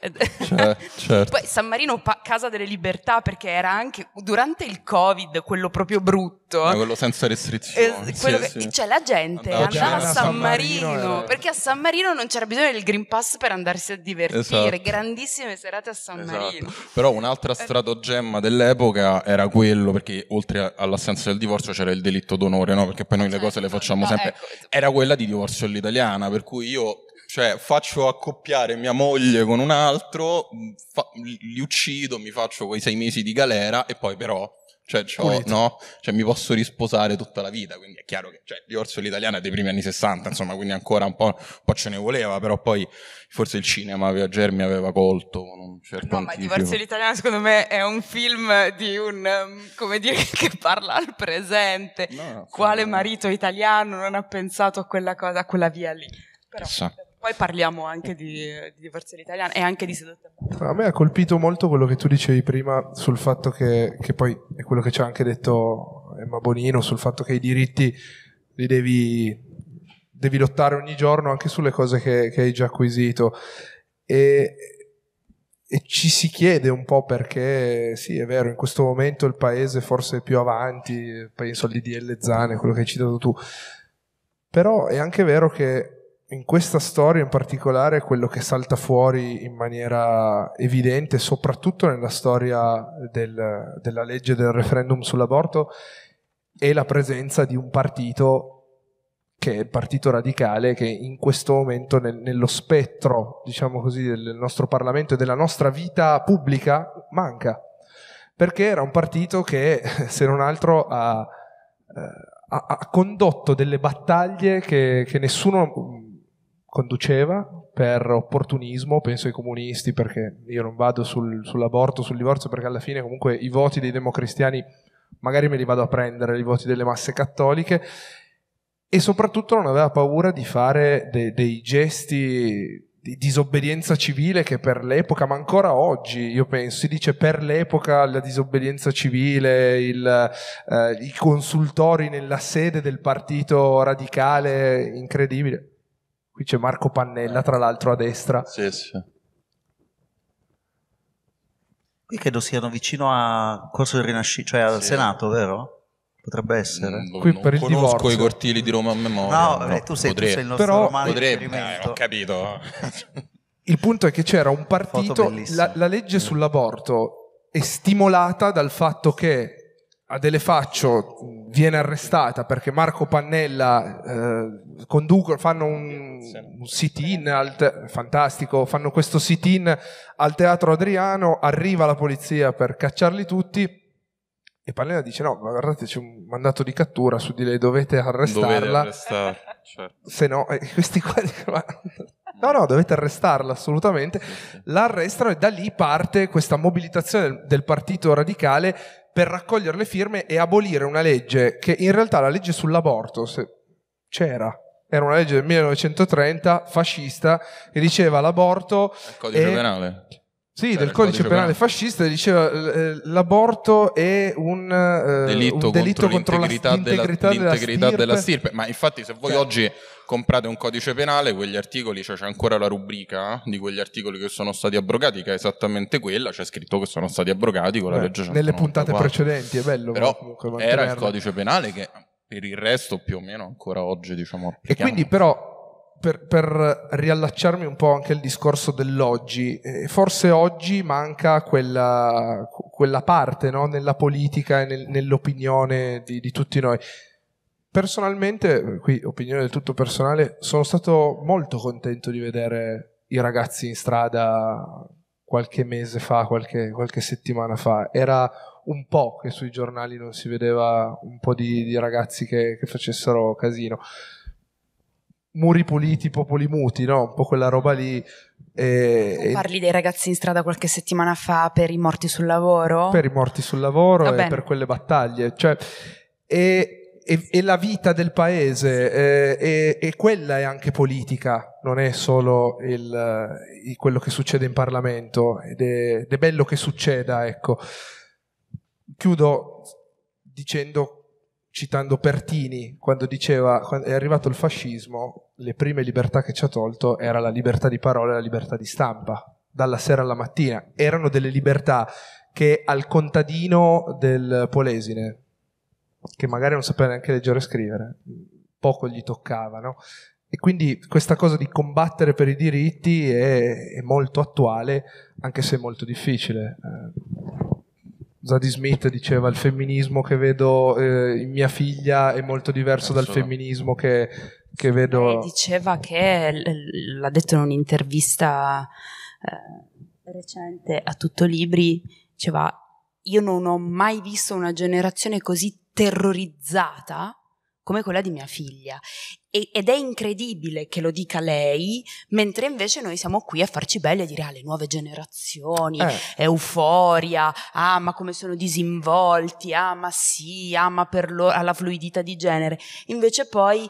cioè, certo. Poi San Marino, pa- Casa delle Libertà, perché era anche durante il Covid quello proprio brutto. Ma quello senza restrizioni. Eh, sì, che, sì. Cioè, la gente andava, andava a San, San Marino, Marino eh. perché a San Marino non c'era bisogno del Green Pass per andarsi a divertire. Esatto. Grandissime serate a San esatto. Marino. Però un'altra eh. stratogemma dell'epoca era quello, perché oltre all'assenza del divorzio c'era il delitto d'onore, no? perché poi noi le certo. cose le facciamo no, sempre. Ecco. Era quella di divorzio all'italiana strana, per cui io cioè, faccio accoppiare mia moglie con un altro, mm, fa- li uccido, mi faccio quei sei mesi di galera e poi però cioè, no? cioè, mi posso risposare tutta la vita, quindi è chiaro che cioè, il divorzio l'italiana è dei primi anni 60, insomma, quindi ancora un po', un po', ce ne voleva, però poi forse il cinema aveva, Germi aveva colto un certo No, ma il divorzio l'italiana secondo me è un film di un, um, come dire, che parla al presente. No, Quale marito italiano non ha pensato a quella cosa, a quella via lì? Però, Chissà. Poi parliamo anche di, di divorziale italiana e anche di sedotta. A me ha colpito molto quello che tu dicevi prima sul fatto che, che poi è quello che ci ha anche detto Emma Bonino, sul fatto che i diritti li devi, devi lottare ogni giorno anche sulle cose che, che hai già acquisito. E, e ci si chiede un po' perché, sì, è vero, in questo momento il paese forse è più avanti, penso all'IDL Zane, quello che hai citato tu, però è anche vero che in questa storia in particolare quello che salta fuori in maniera evidente, soprattutto nella storia del, della legge del referendum sull'aborto, è la presenza di un partito che è il Partito Radicale, che in questo momento nel, nello spettro, diciamo così, del nostro Parlamento e della nostra vita pubblica manca. Perché era un partito che, se non altro, ha, eh, ha, ha condotto delle battaglie che, che nessuno conduceva per opportunismo, penso ai comunisti, perché io non vado sul, sull'aborto, sul divorzio, perché alla fine comunque i voti dei democristiani magari me li vado a prendere, i voti delle masse cattoliche, e soprattutto non aveva paura di fare de- dei gesti di disobbedienza civile che per l'epoca, ma ancora oggi, io penso, si dice per l'epoca la disobbedienza civile, il, eh, i consultori nella sede del partito radicale, incredibile. Qui c'è Marco Pannella, eh. tra l'altro, a destra. Sì, sì. Qui credo siano vicino a Corso del Rinascimento, cioè al sì. Senato, vero? potrebbe mm, essere. Mm, Qui non per il conosco divorzio. i cortili di Roma a memoria. No, no. Eh, tu, sei, tu sei il nostro romano potrebbe, eh, ho capito. il punto è che c'era un partito, la, la, legge sull'aborto è stimolata dal fatto che a delle faccio viene arrestata perché Marco Pannella eh, conducono, fanno un, un sit-in al te- fantastico, fanno questo sit-in al teatro Adriano, arriva la polizia per cacciarli tutti e Pannella dice no, ma guardate c'è un mandato di cattura su di lei, dovete arrestarla. Dovete certo. Se no, eh, questi qua no no, dovete arrestarla assolutamente. L'arrestano e da lì parte questa mobilitazione del, del partito radicale per raccogliere le firme e abolire una legge che in realtà la legge sull'aborto c'era. Era una legge del 1930 fascista che diceva l'aborto. Il codice e... penale. Sì, cioè, del codice, codice penale, fascista diceva eh, l'aborto è un, eh, delitto, un delitto contro, contro l'integrità, della, della, della, stirpe. Ma infatti se voi cioè. oggi comprate un codice penale, quegli articoli, cioè c'è ancora la rubrica eh, di quegli articoli che sono stati abrogati, che è esattamente quella, c'è scritto che sono stati abrogati con la Beh, legge 194. Nelle puntate precedenti, è bello. Però era il codice penale che per il resto più o meno ancora oggi diciamo... Applichiamo. E quindi però per, per, riallacciarmi un po' anche al discorso dell'oggi, eh, forse oggi manca quella, quella parte no? nella politica e nel, nell'opinione di, di, tutti noi personalmente, qui opinione del tutto personale, sono stato molto contento di vedere i ragazzi in strada qualche mese fa, qualche, qualche settimana fa. Era un po' che sui giornali non si vedeva un po' di, di ragazzi che, che, facessero casino. Muri puliti, popoli muti, no? Un po' quella roba lì. E, tu parli dei ragazzi in strada qualche settimana fa per i morti sul lavoro? Per i morti sul lavoro Va e bene. per quelle battaglie. Cioè, e e, e la vita del paese eh, e, e, quella è anche politica, non è solo il, il, quello che succede in Parlamento ed è, ed è bello che succeda, ecco. Chiudo dicendo citando Pertini, quando diceva quando è arrivato il fascismo, le prime libertà che ci ha tolto era la libertà di parola e la libertà di stampa, dalla sera alla mattina. Erano delle libertà che al contadino del Polesine che magari non sapeva neanche leggere e scrivere, poco gli toccava, no? E quindi questa cosa di combattere per i diritti è, è molto attuale, anche se molto difficile. Eh, Zadie Smith diceva il femminismo che vedo eh, in mia figlia è molto diverso dal femminismo che, che vedo... Lei diceva che, l'ha detto in un'intervista eh, recente a Tutto Libri, diceva io non ho mai visto una generazione così terrorizzata come quella di mia figlia. E, ed è incredibile che lo dica lei, mentre invece noi siamo qui a farci belli e dire alle ah, nuove generazioni, eh. euforia, ah ma come sono disinvolti, ah ma sì, ah ma per loro, alla fluidità di genere. Invece poi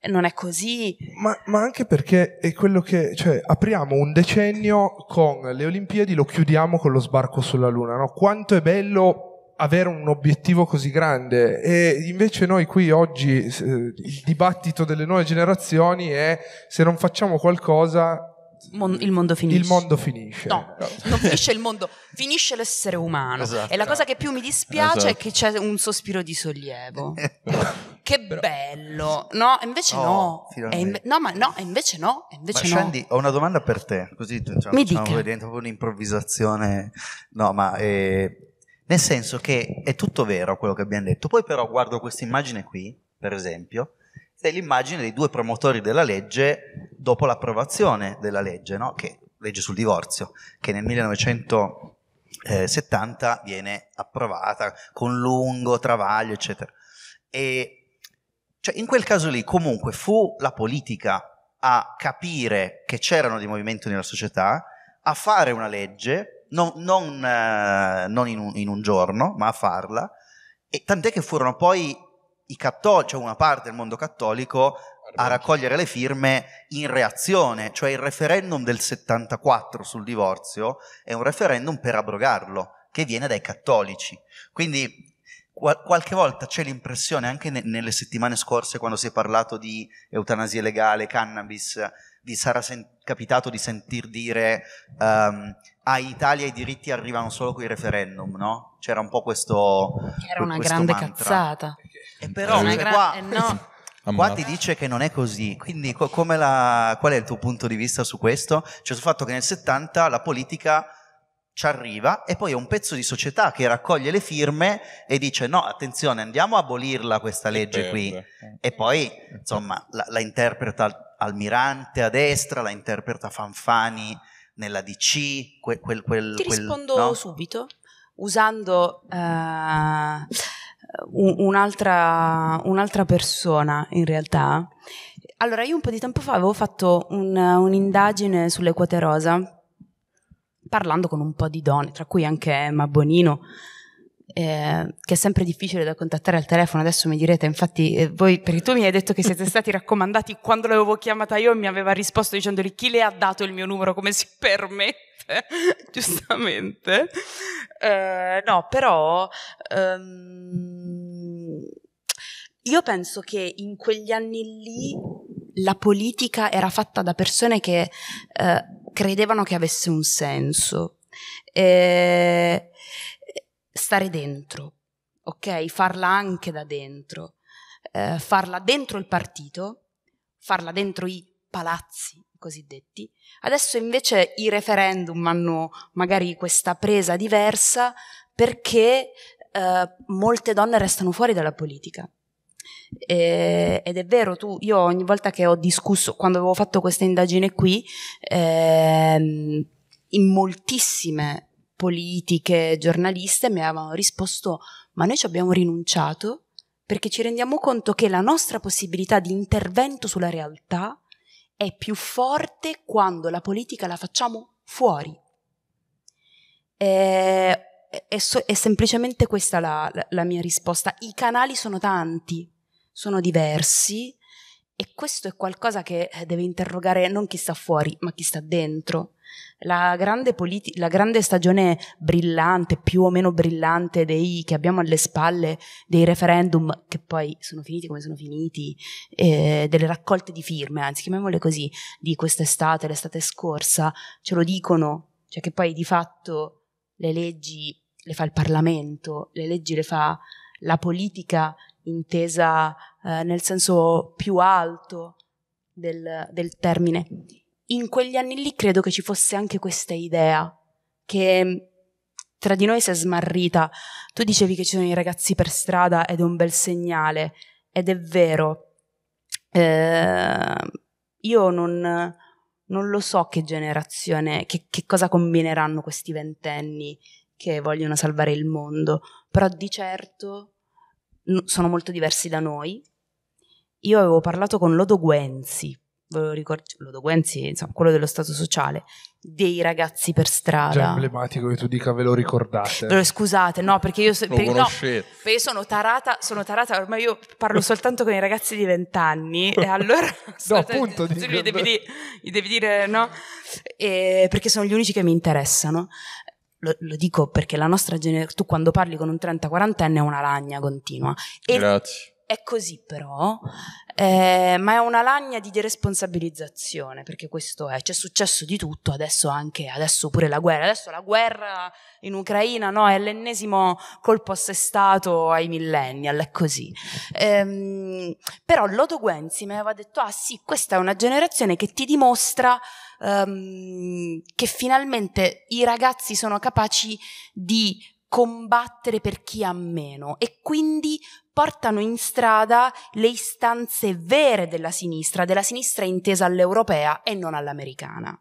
eh, non è così. Ma, ma, anche perché è quello che, cioè, apriamo un decennio con le Olimpiadi, lo chiudiamo con lo sbarco sulla Luna, no? Quanto è bello avere un obiettivo così grande e invece noi qui oggi eh, il dibattito delle nuove generazioni è se non facciamo qualcosa Mon- il mondo finisce. Il mondo finisce. No, non finisce il mondo, finisce l'essere umano. Esatto. E la cosa che più mi dispiace esatto. è che c'è un sospiro di sollievo. che Però... bello, no? Invece oh, no. Inve- no, ma no, invece no. Invece ma no. Shandy, ho una domanda per te, così diciamo, mi dica. vedendo un'improvvisazione. No, ma eh, nel senso che è tutto vero quello che abbiamo detto, poi però guardo questa immagine qui, per esempio, è l'immagine dei due promotori della legge dopo l'approvazione della legge, no? che, legge sul divorzio, che nel 1970 viene approvata con lungo travaglio, eccetera. E cioè, in quel caso lì comunque fu la politica a capire che c'erano dei movimenti nella società, a fare una legge non, non, eh, non in, un, in, un, giorno, ma a farla, e tant'è che furono poi i cattolici, cioè una parte del mondo cattolico, a raccogliere le firme in reazione, cioè il referendum del 74 sul divorzio è un referendum per abrogarlo, che viene dai cattolici. Quindi qualche volta c'è l'impressione, anche nelle settimane scorse, quando si è parlato di eutanasia legale, cannabis, vi sarà sen- capitato di sentir dire um, a Italia i diritti arrivano solo con i referendum, no? C'era un po' questo... Era una questo grande mantra. cazzata. E però cioè, gran... qua, eh, no. qua ti dice che non è così, quindi co- la, qual è il tuo punto di vista su questo? Cioè sul fatto che nel 70 la politica ci arriva e poi è un pezzo di società che raccoglie le firme e dice no attenzione andiamo a abolirla questa legge qui e poi insomma la, la interpreta Almirante a destra, la interpreta Fanfani nella DC, quel... quel, quel Ti rispondo no? subito usando uh, un'altra, un'altra persona in realtà. Allora, io un po' di tempo fa avevo fatto un, un'indagine sulle quote rosa parlando con un po' di donne, tra cui anche Emma Bonino, eh, che è sempre difficile da contattare al telefono, adesso mi direte, infatti eh, voi, perché tu mi hai detto che siete stati raccomandati quando l'avevo chiamata io e mi aveva risposto dicendogli chi le ha dato il mio numero, come si permette, giustamente. Eh, no, però... Um, io penso che in quegli anni lì la politica era fatta da persone che eh, credevano che avesse un senso. Eh, stare dentro, ok? Farla anche da dentro, eh, farla dentro il partito, farla dentro i palazzi cosiddetti. Adesso invece i referendum hanno magari questa presa diversa perché eh, molte donne restano fuori dalla politica. Eh, ed è vero, tu, io ogni volta che ho discusso, quando avevo fatto questa indagine qui, eh, in moltissime politiche, giornaliste mi avevano risposto ma noi ci abbiamo rinunciato perché ci rendiamo conto che la nostra possibilità di intervento sulla realtà è più forte quando la politica la facciamo fuori. È, è, è semplicemente questa la, la, la mia risposta. I canali sono tanti, sono diversi e questo è qualcosa che eh, deve interrogare non chi sta fuori, ma chi sta dentro. La grande, politi- la grande stagione brillante, più o meno brillante, dei, che abbiamo alle spalle, dei referendum, che poi sono finiti come sono finiti, eh, delle raccolte di firme, anzi chiamiamole così, di quest'estate, l'estate scorsa, ce lo dicono, cioè che poi di fatto le leggi le fa il Parlamento, le leggi le fa la politica intesa eh, nel senso più alto del, del termine in quegli anni lì credo che ci fosse anche questa idea che mm, tra di noi si è smarrita. Tu dicevi che ci sono i ragazzi per strada ed è un bel segnale ed è vero. Eh, io non, non, lo so che generazione, che, che cosa combineranno questi ventenni che vogliono salvare il mondo, però di certo sono molto diversi da noi. Io avevo parlato con Lodo Guenzi ve eh, lo ricordo, Lodo Guenzi, insomma, quello dello Stato sociale, dei ragazzi per strada. Già emblematico che tu dica ve lo ricordate. Ve eh, scusate, no, perché io, so, perché, no, perché io sono tarata, sono tarata, ormai io parlo soltanto con i ragazzi di vent'anni e allora... no, appunto. Tu li devi, dire, gli devi dire no, e, perché sono gli unici che mi interessano. Lo, lo, dico perché la nostra generazione, tu quando parli con un 30-40enne è una lagna continua. E Grazie. È così però, eh, ma è una lagna di deresponsabilizzazione, perché questo è, c'è successo di tutto, adesso anche, adesso pure la guerra, adesso la guerra in Ucraina no, è l'ennesimo colpo assestato ai millennial, è così. Eh, però Lodo Guenzi mi aveva detto, ah sì, questa è una generazione che ti dimostra ehm, che finalmente i ragazzi sono capaci di combattere per chi ha meno e quindi portano in strada le istanze vere della sinistra, della sinistra intesa all'europea e non all'americana.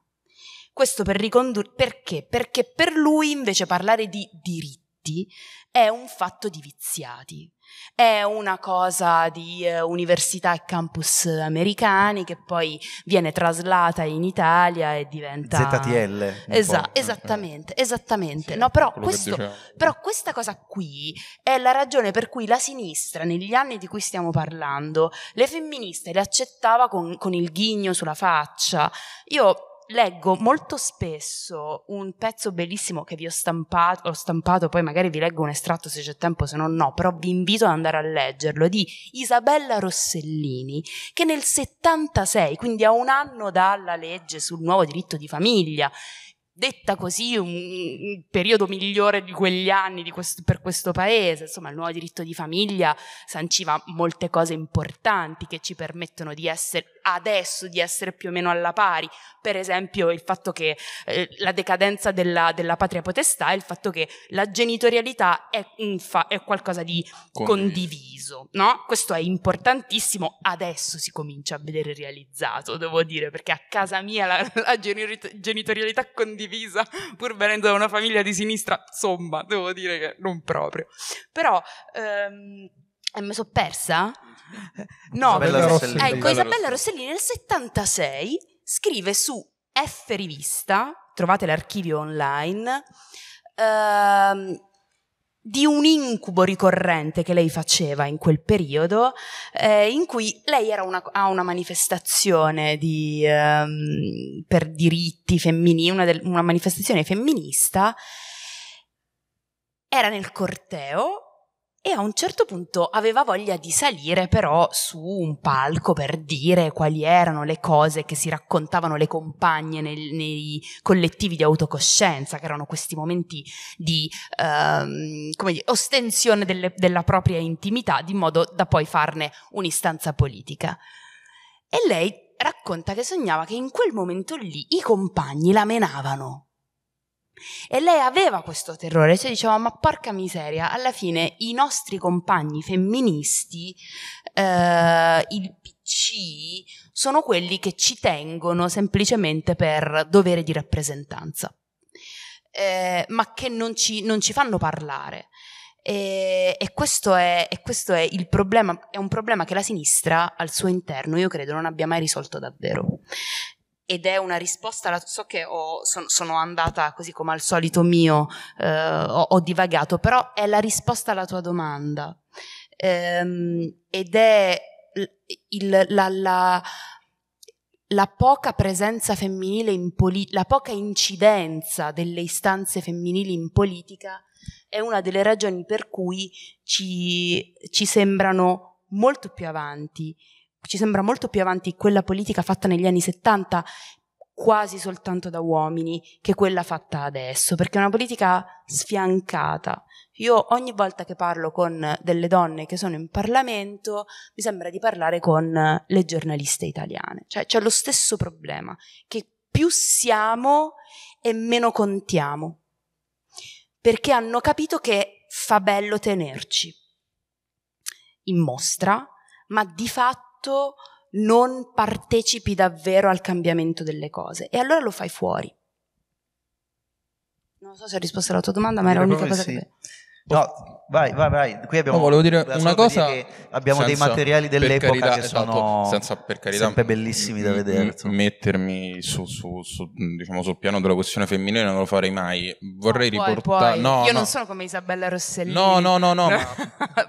Questo per ricondurre perché? Perché per lui invece parlare di diritti è un fatto di viziati. È una cosa di eh, università e campus americani che poi viene traslata in Italia e diventa... ZTL. Esa- eh, eh. esattamente, eh. esattamente. Sì, no, però, questo, però questa cosa qui è la ragione per cui la sinistra, negli anni di cui stiamo parlando, le femministe le accettava con, con il ghigno sulla faccia. Io leggo molto spesso un pezzo bellissimo che vi ho stampato, ho stampato, poi magari vi leggo un estratto se c'è tempo, se no no, però vi invito ad andare a leggerlo, di Isabella Rossellini, che nel 76, quindi a un anno dalla legge sul nuovo diritto di famiglia, detta così un, un, periodo migliore di quegli anni di questo, per questo paese, insomma il nuovo diritto di famiglia sanciva molte cose importanti che ci permettono di essere adesso di essere più o meno alla pari. Per esempio il fatto che eh, la decadenza della, della, patria potestà è il fatto che la genitorialità è, infa- è qualcosa di condiviso, no? Questo è importantissimo, adesso si comincia a vedere realizzato, devo dire, perché a casa mia la, la genitorialità condivisa, pur venendo da una famiglia di sinistra, insomma, devo dire che non proprio. Però... Ehm, e eh, mi sono persa? No, Isabella Rossellini. Ecco, Isabella Rossellini nel 76 scrive su F Rivista, trovate l'archivio online, ehm, di un incubo ricorrente che lei faceva in quel periodo, eh, in cui lei era una, a una manifestazione di, ehm, per diritti femminili, una, una manifestazione femminista, era nel corteo e a un certo punto aveva voglia di salire però su un palco per dire quali erano le cose che si raccontavano le compagne nel, nei collettivi di autocoscienza, che erano questi momenti di ehm, dire, ostensione delle, della propria intimità, di modo da poi farne un'istanza politica. E lei racconta che sognava che in quel momento lì i compagni la menavano e lei aveva questo terrore, cioè diceva, ma porca miseria, alla fine i nostri compagni femministi, eh, il PC, sono quelli che ci tengono semplicemente per dovere di rappresentanza, eh, ma che non ci, non ci fanno parlare. E, e, questo è, e, questo è, il problema, è un problema che la sinistra al suo interno, io credo, non abbia mai risolto davvero ed è una risposta, so che ho, son, sono andata così come al solito mio, eh, ho, ho, divagato, però è la risposta alla tua domanda ehm, ed è il, la, la, la, poca presenza femminile in politica, la poca incidenza delle istanze femminili in politica è una delle ragioni per cui ci, ci sembrano molto più avanti ci sembra molto più avanti quella politica fatta negli anni 70 quasi soltanto da uomini che quella fatta adesso, perché è una politica sfiancata. Io ogni volta che parlo con delle donne che sono in Parlamento mi sembra di parlare con le giornaliste italiane, cioè c'è lo stesso problema, che più siamo e meno contiamo, perché hanno capito che fa bello tenerci in mostra, ma di fatto quanto non partecipi davvero al cambiamento delle cose e allora lo fai fuori. Non so se ho risposto alla tua domanda, ma era l'unica cosa sì. che... No, vai, vai, vai. Qui abbiamo, no, volevo dire una cosa. Dire abbiamo senza, dei materiali dell'epoca carità, che esatto, sono senza, per carità, sempre bellissimi da vedere. M- mettermi su, su, su, diciamo, sul piano della questione femminile non lo farei mai. Vorrei no, ah, riportare. No, Io no. non sono come Isabella Rossellini. No, no, no, no.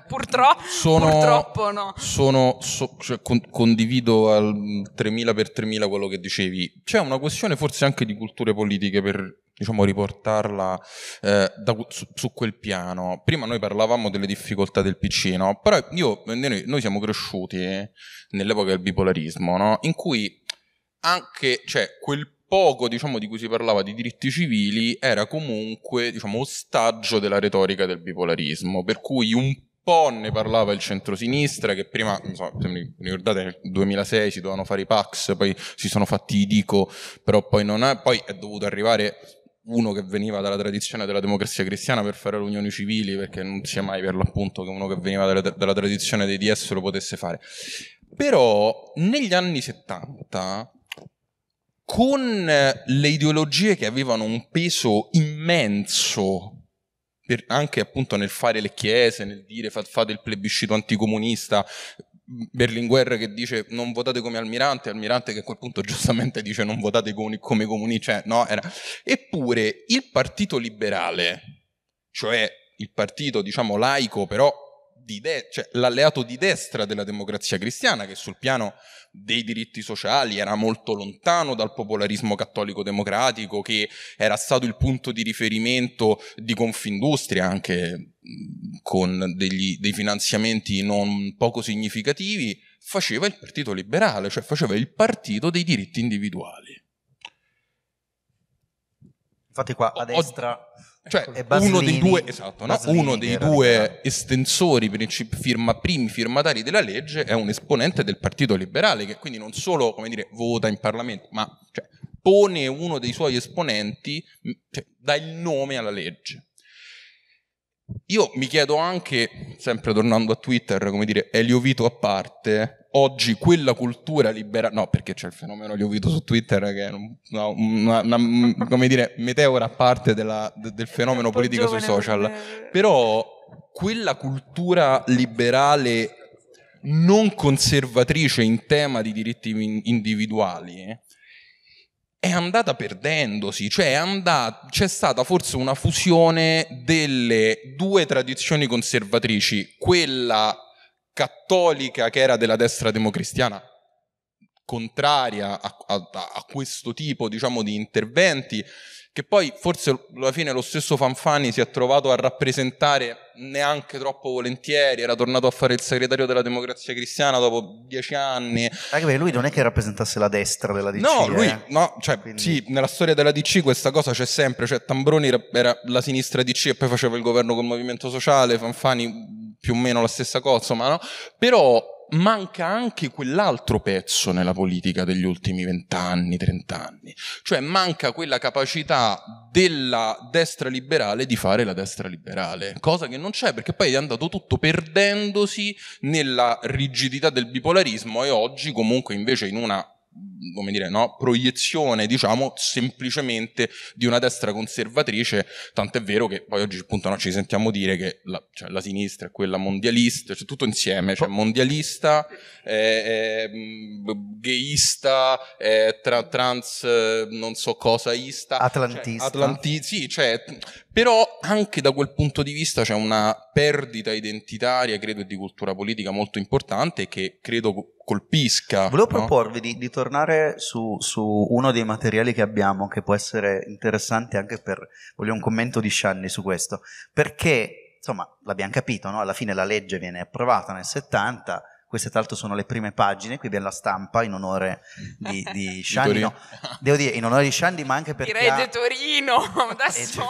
purtroppo, sono, purtroppo no. Sono, so, cioè, con, condivido al 3000 per 3000 quello che dicevi. C'è una questione forse anche di culture politiche per diciamo, riportarla eh, da, su, su, quel piano. Prima noi parlavamo delle difficoltà del PC, no? però io, noi, noi, siamo cresciuti nell'epoca del bipolarismo, no? in cui anche cioè, quel poco diciamo, di cui si parlava di diritti civili era comunque diciamo, ostaggio della retorica del bipolarismo, per cui un po' ne parlava il centrosinistra che prima, non so, se mi ricordate nel 2006 si dovevano fare i PAX, poi si sono fatti i DICO, però poi, non è, poi è dovuto arrivare uno che veniva dalla tradizione della democrazia cristiana per fare le unioni civili, perché non sia mai per l'appunto che uno che veniva dalla, dalla tradizione dei DS lo potesse fare. Però negli anni 70, con eh, le ideologie che avevano un peso immenso, anche appunto nel fare le chiese, nel dire fate il plebiscito anticomunista, Berlinguer che dice non votate come Almirante, Almirante che a quel punto giustamente dice non votate come Comuni, cioè no, era... Eppure il Partito Liberale, cioè il partito diciamo laico però di de- cioè, l'alleato di destra della democrazia cristiana, che sul piano dei diritti sociali era molto lontano dal popolarismo cattolico democratico, che era stato il punto di riferimento di Confindustria, anche con degli, dei finanziamenti non poco significativi, faceva il partito liberale, cioè faceva il partito dei diritti individuali. Infatti qua a destra... Oggi cioè, uno dei due, esatto, no? uno dei due estensori, firma, primi firmatari della legge, è un esponente del Partito Liberale, che quindi non solo dire, vota in Parlamento, ma cioè, pone uno dei suoi esponenti, cioè, dà il nome alla legge. Io mi chiedo anche, sempre tornando a Twitter, come dire, Elio Vito a parte, oggi quella cultura libera, no perché c'è il fenomeno di Ovidio su Twitter che è no, una, una, come dire, meteora a parte della, del fenomeno politica sui social, però quella cultura liberale non conservatrice in tema di diritti individuali eh, è andata perdendosi, cioè andata, c'è stata forse una fusione delle due tradizioni conservatrici, quella cattolica che era della destra democristiana contraria a, a, a questo tipo diciamo, di interventi che poi forse alla fine lo stesso Fanfani si è trovato a rappresentare neanche troppo volentieri, era tornato a fare il segretario della democrazia cristiana dopo dieci anni. Anche perché lui non è che rappresentasse la destra della DC. No, lui, eh? no, cioè Quindi... sì, nella storia della DC questa cosa c'è sempre, cioè Tambroni era la sinistra DC e poi faceva il governo col movimento sociale, Fanfani più o meno la stessa cosa, ma no? Però manca anche quell'altro pezzo nella politica degli ultimi vent'anni, trent'anni, cioè manca quella capacità della destra liberale di fare la destra liberale, cosa che non c'è perché poi è andato tutto perdendosi nella rigidità del bipolarismo e oggi comunque invece in una come dire, no, proiezione, diciamo, semplicemente di una destra conservatrice, tant'è vero che poi oggi appunto no, ci sentiamo dire che la, cioè, la sinistra è quella mondialista, cioè tutto insieme, cioè mondialista, eh, eh, gayista, eh, tra, trans, non so cosaista, cioè, atlantista. Cioè, atlanti- sì, cioè, però anche da quel punto di vista c'è una perdita identitaria, credo, e di cultura politica molto importante che credo colpisca. Volevo no? proporvi di, di tornare su, su, uno dei materiali che abbiamo, che può essere interessante anche per... voglio un commento di Shanni su questo, perché, insomma, l'abbiamo capito, no? alla fine la legge viene approvata nel 70, queste, tra l'altro, sono le prime pagine. Qui abbiamo la stampa in onore di, di Shandy. no, devo dire in onore di Shandy, ma anche perché. Direi di Torino eh, adesso.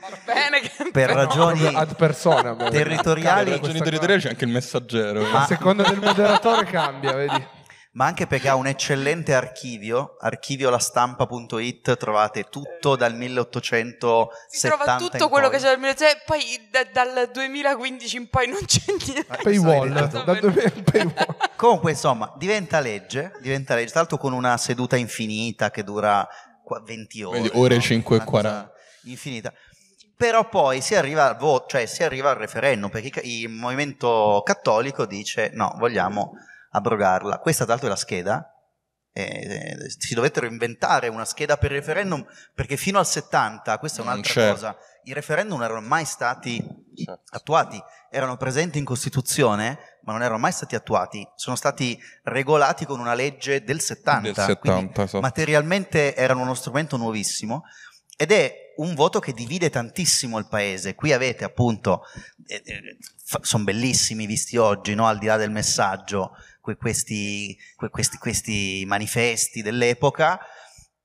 Va cioè, bene che per ragioni ad persona territoriali. Per ragioni territoriali c'è anche il messaggero. Ma... A seconda del moderatore cambia, vedi ma anche perché ha un eccellente archivio, archiviolastampa.it, trovate tutto dal 1870 Si trova tutto quello poi. che c'è dal 1870, cioè, poi da, dal 2015 in poi non c'è niente. Paywall, dal 2000, paywall. Comunque insomma, diventa legge, diventa legge, tra l'altro con una seduta infinita che dura 20 ore. Quindi ore no? 5 e 40. Infinita però poi si arriva al voto, cioè si arriva al referendum perché il movimento cattolico dice no, vogliamo abrogarla. Questa tra l'altro è la scheda, eh, eh, si dovettero inventare una scheda per il referendum perché fino al 70, questa è mm, un'altra certo. cosa, i referendum non erano mai stati certo. attuati, erano presenti in Costituzione ma non erano mai stati attuati, sono stati regolati con una legge del 70, del 70 so. Esatto. materialmente erano uno strumento nuovissimo ed è un voto che divide tantissimo il paese. Qui avete appunto, eh, eh, f- sono bellissimi visti oggi, no? al di là del messaggio, que- questi, que- questi, questi, manifesti dell'epoca,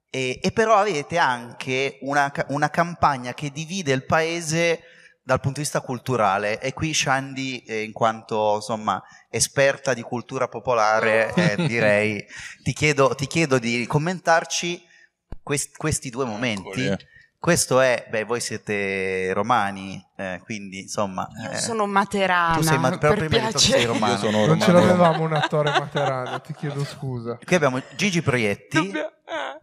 e, e però avete anche una, una, campagna che divide il paese dal punto di vista culturale e qui Shandy eh, in quanto insomma esperta di cultura popolare eh, direi ti chiedo, ti chiedo di commentarci questi due momenti. Eh. Questo è, beh, voi siete romani, eh, quindi insomma. Io eh, sono materana. Tu sei ma- per prima piacere. sei romano. Io sono romano. Non ce l'avevamo un attore materano, ti chiedo scusa. Qui abbiamo Gigi Proietti eh.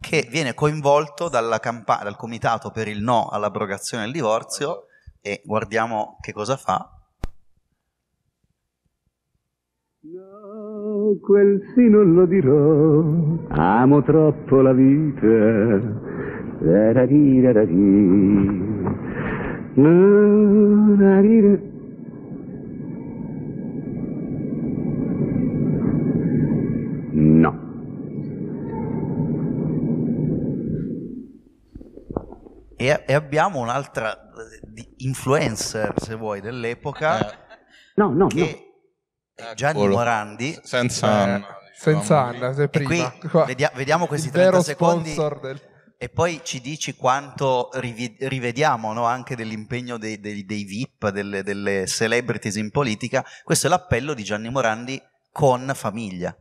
che viene coinvolto campa- dal comitato per il no all'abrogazione del divorzio e guardiamo che cosa fa. No, quel sì non lo dirò. Amo troppo la vita No. E, e abbiamo un'altra eh, influencer, se vuoi, dell'epoca. Eh. No, no, che no. Gianni Eccolo. Morandi. Senza... Eh, diciamo. senza Anna, sei prima. Qui, vediamo questi 30 secondi del... E poi ci dici quanto rivediamo no, anche dell'impegno dei, dei, dei VIP, delle, delle, celebrities in politica. Questo è l'appello di Gianni Morandi con famiglia.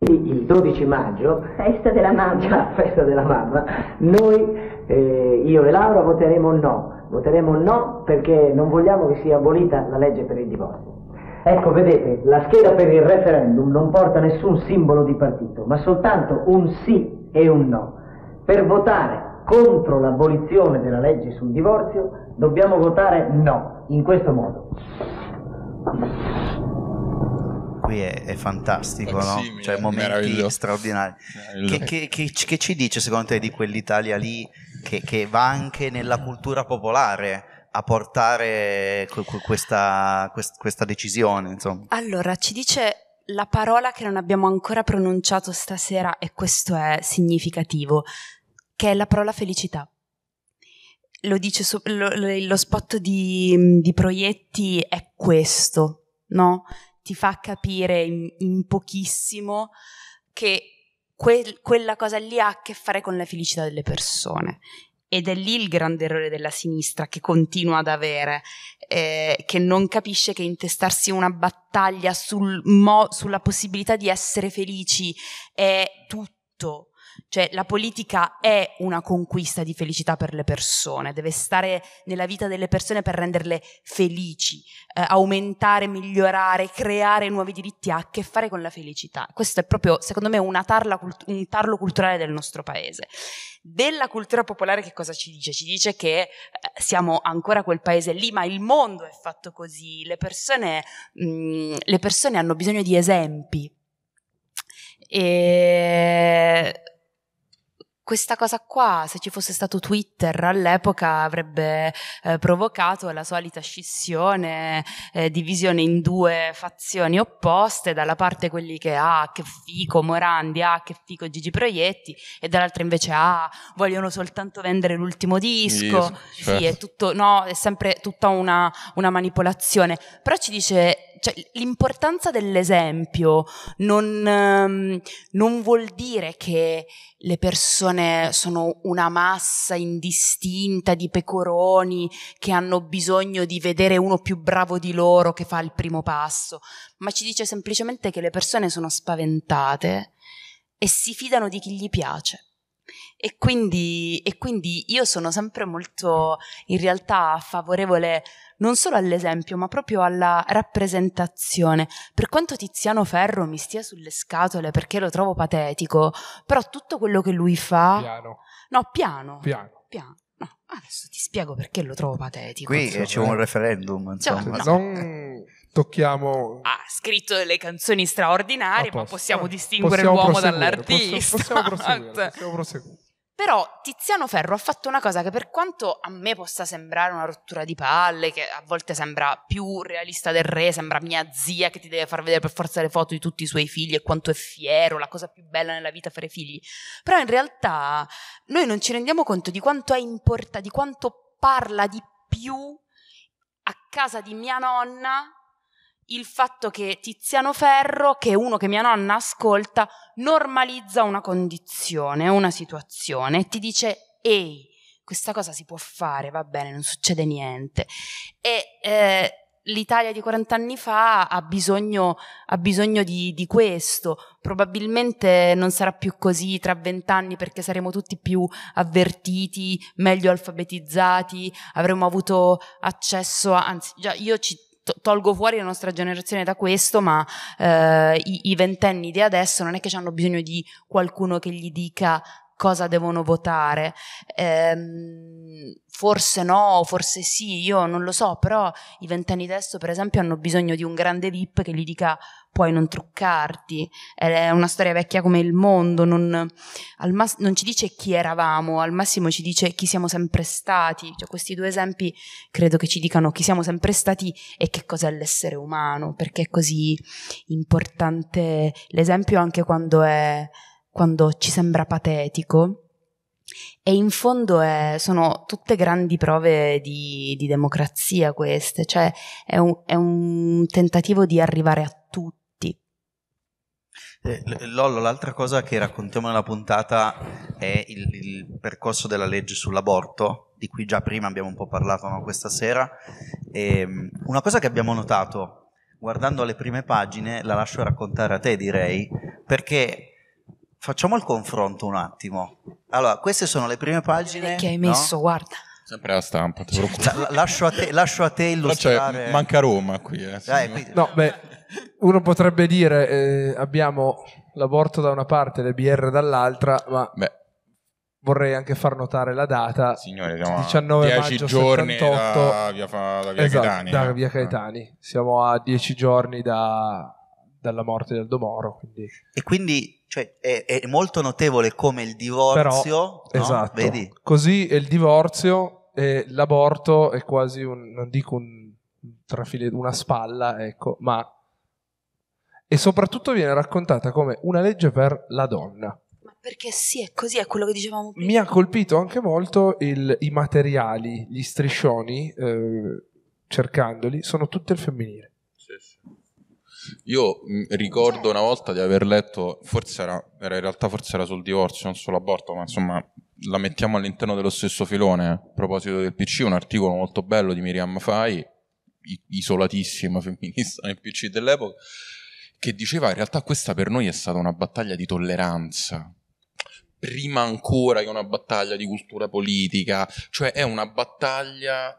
Il 12 maggio, festa della mamma, festa della mamma noi, eh, io e Laura, voteremo no. Voteremo no perché non vogliamo che sia abolita la legge per il divorzio. Ecco, vedete, la scheda per il referendum non porta nessun simbolo di partito, ma soltanto un sì e un no per votare contro l'abolizione della legge sul divorzio dobbiamo votare no, in questo modo. Qui è, è fantastico, eh no? Sì, cioè momenti straordinari. Che, che, che, che, ci dice secondo te di quell'Italia lì che va anche nella cultura popolare? a portare questa, questa, decisione? Insomma. Allora, ci dice la parola che non abbiamo ancora pronunciato stasera, e questo è significativo, che è la parola felicità. Lo dice su, lo, lo spot di, di, Proietti è questo, no? Ti fa capire in, in pochissimo che quel, quella cosa lì ha a che fare con la felicità delle persone ed è lì il grande errore della sinistra che continua ad avere, eh, che non capisce che intestarsi una battaglia sul mo- sulla possibilità di essere felici è tutto cioè la politica è una conquista di felicità per le persone, deve stare nella vita delle persone per renderle felici, eh, aumentare, migliorare, creare nuovi diritti ha a che fare con la felicità. Questo è proprio, secondo me, tarla, un tarlo culturale del nostro paese. Della cultura popolare che cosa ci dice? Ci dice che eh, siamo ancora quel paese lì, ma il mondo è fatto così, le persone, mh, mm, le persone hanno bisogno di esempi. E questa cosa qua, se ci fosse stato Twitter all'epoca, avrebbe eh, provocato la solita scissione, eh, divisione in due fazioni opposte, dalla parte quelli che ah, che fico Morandi, ah, che fico Gigi Proietti, e dall'altra invece ah, vogliono soltanto vendere l'ultimo disco. Yes, certo. Sì, è tutto, no, è sempre tutta una, una manipolazione. Però ci dice cioè, l'importanza dell'esempio non, ehm, non vuol dire che le persone sono una massa indistinta di pecoroni che hanno bisogno di vedere uno più bravo di loro che fa il primo passo, ma ci dice semplicemente che le persone sono spaventate e si fidano di chi gli piace. E quindi, e quindi, io sono sempre molto in realtà favorevole non solo all'esempio, ma proprio alla rappresentazione. Per quanto Tiziano Ferro mi stia sulle scatole perché lo trovo patetico, però tutto quello che lui fa. Piano. No, piano. Piano. piano. No, adesso ti spiego perché lo trovo patetico. Qui c'è un referendum, cioè, insomma. Cioè, no. non tocchiamo... Ha scritto delle canzoni straordinarie, ma possiamo distinguere possiamo l'uomo dall'artista. Possiamo, possiamo proseguire, possiamo proseguire. Però Tiziano Ferro ha fatto una cosa che per quanto a me possa sembrare una rottura di palle, che a volte sembra più realista del re, sembra mia zia che ti deve far vedere per forza le foto di tutti i suoi figli e quanto è fiero, la cosa più bella nella vita fare figli. Però in realtà noi non ci rendiamo conto di quanto è importante, di quanto parla di più a casa di mia nonna il fatto che Tiziano Ferro, che è uno che mia nonna ascolta, normalizza una condizione, una situazione e ti dice ehi, questa cosa si può fare, va bene, non succede niente. E eh, l'Italia di 40 anni fa ha bisogno, ha bisogno di, di, questo. Probabilmente non sarà più così tra vent'anni perché saremo tutti più avvertiti, meglio alfabetizzati, avremo avuto accesso a, anzi, già io ci, tolgo fuori la nostra generazione da questo, ma eh, i, i ventenni di adesso non è che hanno bisogno di qualcuno che gli dica cosa devono votare. Eh, forse no, forse sì, io non lo so, però i ventenni adesso per esempio hanno bisogno di un grande VIP che gli dica puoi non truccarti, è una storia vecchia come il mondo, non, mass- non ci dice chi eravamo, al massimo ci dice chi siamo sempre stati, cioè, questi due esempi credo che ci dicano chi siamo sempre stati e che cos'è l'essere umano, perché è così importante l'esempio anche quando, è, quando ci sembra patetico. E in fondo è, sono tutte grandi prove di, di democrazia queste, cioè è un, è un, tentativo di arrivare a tutti eh, Lollo, l'altra cosa che raccontiamo nella puntata è il, il, percorso della legge sull'aborto, di cui già prima abbiamo un po' parlato no, questa sera. E, ehm, una cosa che abbiamo notato, guardando le prime pagine, la lascio raccontare a te direi, perché facciamo il confronto un attimo. Allora, queste sono le prime pagine... Che hai messo, no? guarda. Sempre la stampa, ti preoccupare. La, lascio, a te, lascio a te illustrare. Cioè, manca Roma qui. Eh, Dai, qui... No, beh uno potrebbe dire eh, abbiamo l'aborto da una parte e le BR dall'altra, ma Beh. vorrei anche far notare la data. Signore, 19 10 maggio giorni 78, da via, da via esatto, Caetani. Da via Caetani. Siamo a 10 giorni da, dalla morte del Domoro. Quindi. E quindi cioè, è, è, molto notevole come il divorzio... Però, no? Esatto. Vedi? Così il divorzio e l'aborto è quasi un, non dico un, una spalla, ecco, ma e soprattutto viene raccontata come una legge per la donna. Ma perché sì, è così, è quello che dicevamo prima. Mi ha colpito anche molto il, i materiali, gli striscioni, eh, cercandoli, sono tutti il femminile. Io ricordo una volta di aver letto, forse era, era, in realtà forse era sul divorzio, non sull'aborto, ma insomma la mettiamo all'interno dello stesso filone, a proposito del PC, un articolo molto bello di Miriam Fai, isolatissima femminista nel PC dell'epoca, che diceva in realtà questa per noi è stata una battaglia di tolleranza, prima ancora che una battaglia di cultura politica, cioè è una battaglia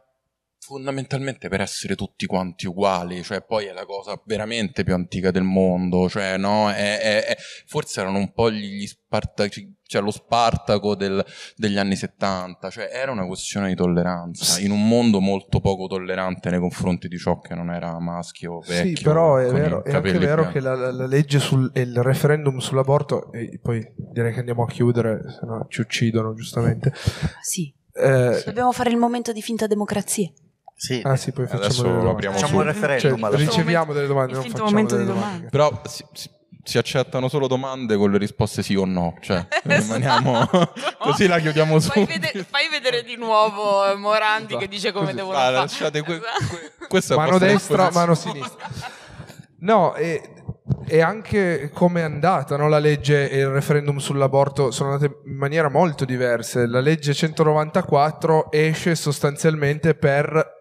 fondamentalmente per essere tutti quanti uguali, cioè poi è la cosa veramente più antica del mondo, cioè no, è, è, è, forse erano un po' gli, spartaci, cioè lo Spartaco del, degli anni 70, cioè era una questione di tolleranza, in un mondo molto poco tollerante nei confronti di ciò che non era maschio vecchio. Sì, però è vero, è anche vero bianchi. che la, la, legge sul il referendum sull'aborto, e poi direi che andiamo a chiudere, se no ci uccidono giustamente. Sì. Eh, Dobbiamo fare il momento di finta democrazia. Sì. Ah sì, poi facciamo, facciamo un referendum. Cioè, riceviamo delle domande, non facciamo delle domande. Però si, si, si, accettano solo domande con le risposte sì o no. Cioè, esatto. rimaniamo... così la chiudiamo su. Fai, vedere di nuovo eh, Morandi esatto. che dice come così. devono ah, fare. Lasciate que, esatto. que, questa mano destra, mano sinistra. No, e e anche come è andata no? la legge e il referendum sull'aborto sono andate in maniera molto diversa. La legge 194 esce sostanzialmente per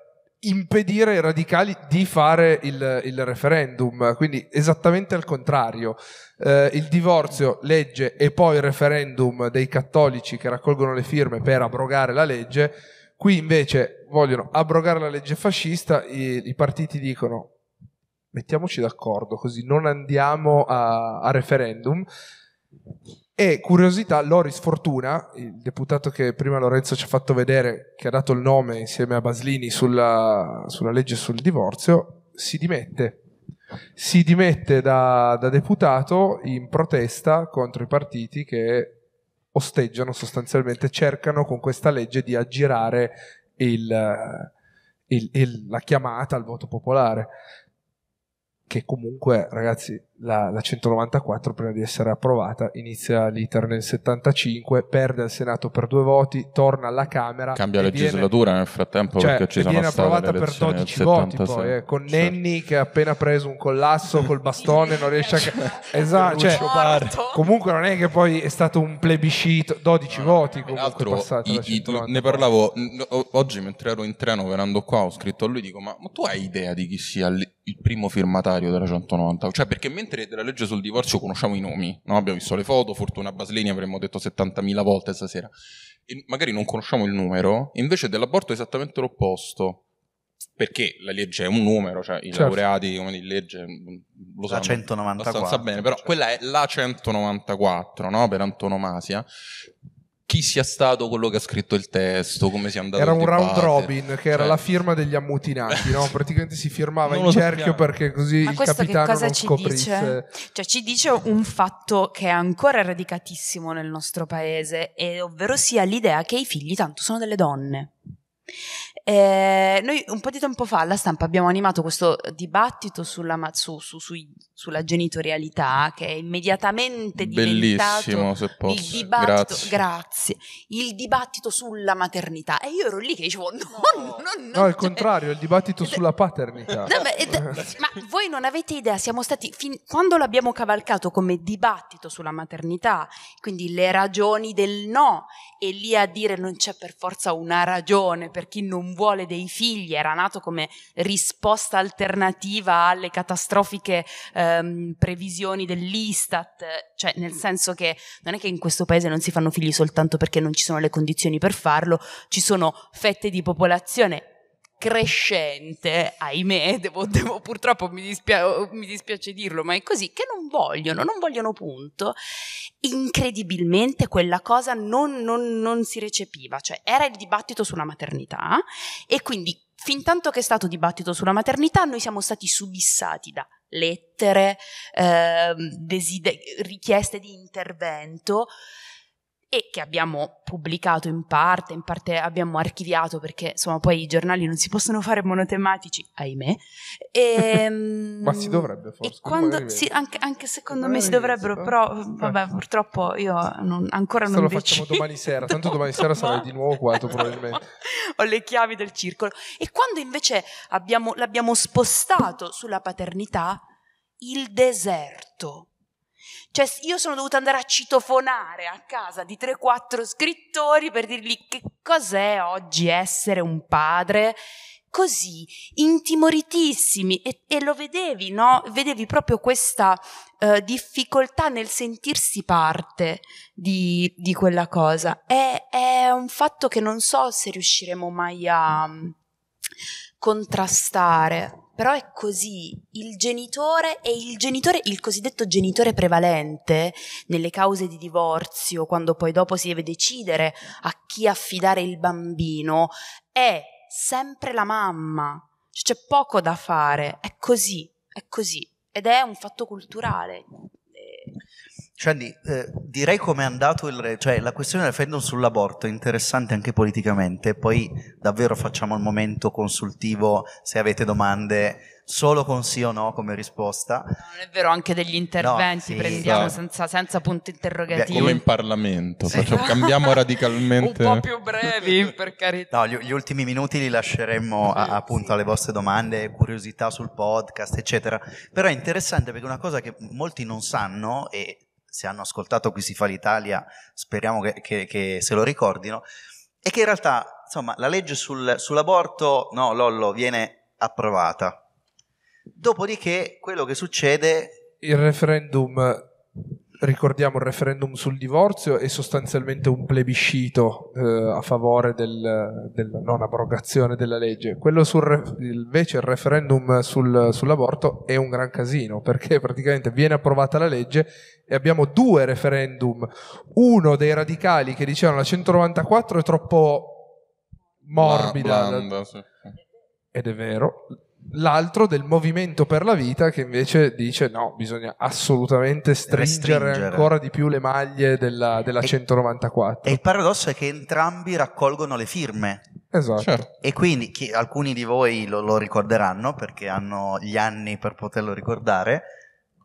impedire ai radicali di fare il, il referendum, quindi esattamente al contrario. Eh, il divorzio, legge e poi il referendum dei cattolici che raccolgono le firme per abrogare la legge, qui invece vogliono abrogare la legge fascista, i, i partiti dicono mettiamoci d'accordo così non andiamo a, a referendum e curiosità, Loris Fortuna, il deputato che prima Lorenzo ci ha fatto vedere, che ha dato il nome insieme a Baslini sulla, sulla legge sul divorzio, si dimette. Si dimette da, da, deputato in protesta contro i partiti che osteggiano sostanzialmente, cercano con questa legge di aggirare il, il, il, la chiamata al voto popolare. Che comunque, ragazzi, la, la 194 prima di essere approvata, inizia l'iter nel 75, perde al Senato per due voti, torna alla Camera. Cambia legislatura viene, nel frattempo cioè, perché ci sono viene approvata per 12 voti poi, eh, con certo. Nenni che ha appena preso un collasso col bastone, non riesce a... Cioè, esatto, cioè, comunque non è che poi è stato un plebiscito, 12 no, voti comunque altro, passata Ne parlavo oggi mentre ero in treno venendo qua, ho scritto a lui, dico ma, ma tu hai idea di chi sia il primo firmatario della 190? Cioè perché mentre 3 della legge sul divorzio conosciamo i nomi, no? abbiamo visto le foto, Fortuna Baslini avremmo detto 70.000 volte stasera, e magari non conosciamo il numero, invece dell'aborto è esattamente l'opposto, perché la legge è un numero, cioè i certo. laureati come di legge mm, lo sanno la 194, abbastanza bene, però certo. quella è la 194 no? per antonomasia, chi sia stato quello che ha scritto il testo, come si è andato Era un round robin che era la cioè. firma degli ammutinati, no? Praticamente si firmava in cerchio sappiamo. perché così Ma il capitano che cosa non ci scoprisse. Dice? Cioè ci dice un fatto che è ancora radicatissimo nel nostro paese, e ovvero sia l'idea che i figli tanto sono delle donne. Eh, noi un po' di tempo fa alla stampa abbiamo animato questo dibattito sulla, su, su, su, sulla genitorialità che è immediatamente Bellissimo, se posso. il dibattito, grazie. grazie. il dibattito sulla maternità e io ero lì che dicevo no, no, no, no, no il cioè contrario, il dibattito sulla paternità. No, ma, ed, ma, voi non avete idea, siamo stati, fin, quando l'abbiamo cavalcato come dibattito sulla maternità, quindi le ragioni del no e lì a dire non c'è per forza una ragione per chi non non vuole dei figli, era nato come risposta alternativa alle catastrofiche ehm, previsioni dell'Istat, cioè nel senso che non è che in questo paese non si fanno figli soltanto perché non ci sono le condizioni per farlo, ci sono fette di popolazione crescente, ahimè, devo, devo, purtroppo mi, dispia- mi, dispiace dirlo, ma è così, che non vogliono, non vogliono punto. Incredibilmente quella cosa non, non, non si recepiva, cioè era il dibattito sulla maternità e quindi fin tanto che è stato dibattito sulla maternità noi siamo stati subissati da lettere, eh, desider- richieste di intervento e che abbiamo pubblicato in parte, in parte abbiamo archiviato perché insomma poi i giornali non si possono fare monotematici, ahimè. E, ehm, Ma si dovrebbe forse. Quando, sì, anche, anche, secondo me si dovrebbero, però eh. vabbè purtroppo io non, ancora Questo non lo decido. facciamo domani sera, tanto domani sera sarai di nuovo qua tu, probabilmente. Ho le chiavi del circolo. E quando invece abbiamo, l'abbiamo spostato sulla paternità, il deserto cioè io sono dovuta andare a citofonare a casa di 3-4 scrittori per dirgli che cos'è oggi essere un padre così intimoritissimi e, e, lo vedevi, no? Vedevi proprio questa eh, difficoltà nel sentirsi parte di, di quella cosa. È, è, un fatto che non so se riusciremo mai a mm, contrastare però è così, il genitore e il genitore, il cosiddetto genitore prevalente nelle cause di divorzio, quando poi dopo si deve decidere a chi affidare il bambino, è sempre la mamma. Cioè, c'è poco da fare, è così, è così ed è un fatto culturale. Cioè, eh, direi come è andato il re, cioè la questione del referendum sull'aborto è interessante anche politicamente, poi davvero facciamo il momento consultivo se avete domande solo con sì o no come risposta. No, non è vero, anche degli interventi no, sì, prendiamo sì. Senza, senza, punti interrogativi. come in Parlamento, sì. facciamo, cambiamo radicalmente. Un po' più brevi, per carità. No, gli, gli ultimi minuti li lasceremmo a, appunto alle vostre domande, curiosità sul podcast, eccetera. Però è interessante perché una cosa che molti non sanno e se hanno ascoltato Qui si fa l'Italia, speriamo che, che, che se lo ricordino, è che in realtà insomma, la legge sul, sull'aborto, no, Lollo, viene approvata. Dopodiché quello che succede... Il referendum ricordiamo il referendum sul divorzio è sostanzialmente un plebiscito eh, a favore del, della non abrogazione della legge. Quello sul, invece il referendum sul, sull'aborto è un gran casino perché praticamente viene approvata la legge e abbiamo due referendum. Uno dei radicali che dicevano la 194 è troppo morbida. Blanda, sì. Ed è vero, l'altro del movimento per la vita che invece dice no, bisogna assolutamente stringere Restringere. ancora di più le maglie della, della e, 194. E il paradosso è che entrambi raccolgono le firme. Esatto. Certo. E quindi chi, alcuni di voi lo, lo, ricorderanno perché hanno gli anni per poterlo ricordare,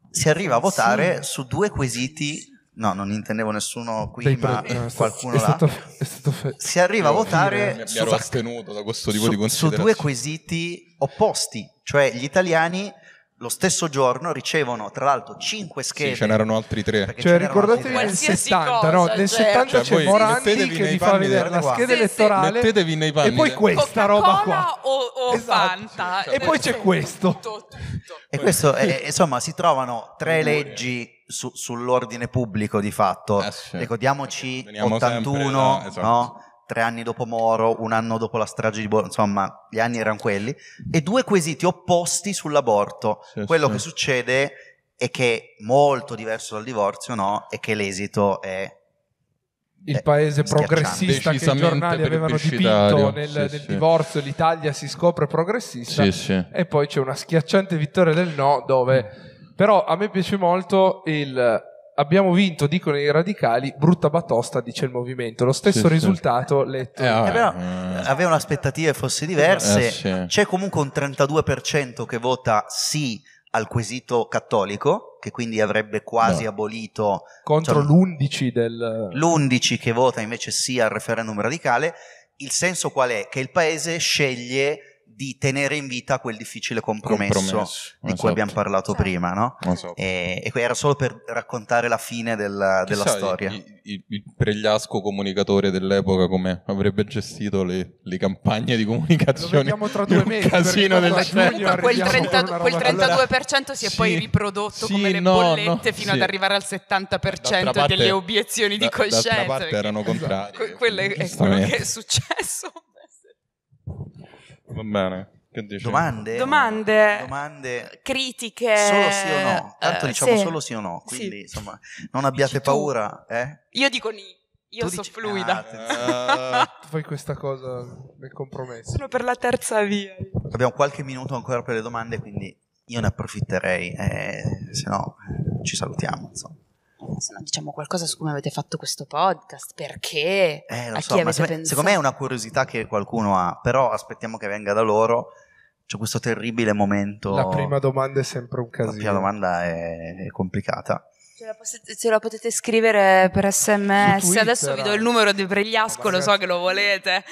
si arriva a votare sì. su due quesiti No, non intendevo nessuno qui, Dei ma pre- qualcuno è stato, là. È stato fe- si arriva a votare mi, su, su, su due quesiti opposti, cioè gli italiani lo stesso giorno ricevono tra l'altro cinque schede. Sì, ce n'erano altri tre. Cioè, ricordatevi nel 70, cosa, no? Cioè, nel 70 certo. cioè, c'è Morandi che vi fa vedere la scheda sì, elettorale. Mettetevi nei panni. E poi questa roba qua. O, o esatto. Fanta. E poi c'è questo. Tutto, tutto. E questo, è, insomma, si trovano tre leggi su, sull'ordine pubblico di fatto. Eh, Ricordiamoci ecco, Veniamo 81, sempre, Esatto. no? tre anni dopo Moro, un anno dopo la strage di Bologna, insomma, gli anni erano quelli, e due quesiti opposti sull'aborto. Sì, Quello sì. che succede è che molto diverso dal divorzio, no? E che l'esito è il eh, paese progressista che i giornali avevano dipinto nel, sì, nel sì. divorzio, l'Italia si scopre progressista sì, e poi c'è una schiacciante vittoria del no dove mm. Però a me piace molto il abbiamo vinto, dicono i radicali, brutta batosta, dice il movimento. Lo stesso sì, risultato sì. letto. Eh, eh, però, eh, avevano aspettative forse diverse. Eh, sì. C'è comunque un 32% che vota sì al quesito cattolico, che quindi avrebbe quasi no. abolito... Contro cioè, l'11 del... L'11 che vota invece sì al referendum radicale. Il senso qual è? Che il paese sceglie di tenere in vita quel difficile compromesso, compromesso. di esatto. cui abbiamo esatto. parlato esatto. prima, no? Esatto. E, e, era solo per raccontare la fine della, della sai, storia. Il, il, il, pregliasco comunicatore dell'epoca come avrebbe gestito le, le campagne di comunicazione? Lo tra due mesi. Casino del quel, quel 32% allora, si è sì, poi riprodotto sì, come le no, bollette no, fino sì. ad arrivare al 70% parte, delle obiezioni di da, coscienza. D'altra parte erano contrari. quello eh, è, è quello che è successo. Va bene. Domande? Domande, Domande, critiche. Solo sì o no? Tanto uh, diciamo sì. solo sì o no, quindi sì. insomma non abbiate paura. Eh? Io dico ni. Io tu so dici... fluida. Ah, uh, eh. tu fai questa cosa nel compromesso. Sono per la terza via. Abbiamo qualche minuto ancora per le domande, quindi io ne approfitterei, eh, se no ci salutiamo. Insomma. Eh, se no, diciamo qualcosa su come avete fatto questo podcast, perché, eh, lo so, ma se, Secondo me è una curiosità che qualcuno ha, però aspettiamo che venga da loro. C'è questo terribile momento. La prima domanda è sempre un casino. La prima domanda è, è complicata. Ce la, potete, ce la, potete, scrivere per sms. Adesso vi do il eh. numero di Pregliasco, lo so che lo volete.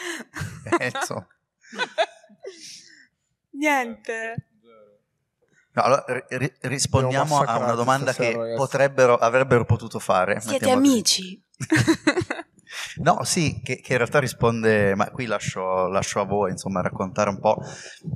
Eh, Niente. No, allora, ri- rispondiamo a una domanda stasera, che potrebbero, avrebbero potuto fare. Siete amici? no, sì, che, che, in realtà risponde, ma qui lascio, lascio a voi, insomma, raccontare un po',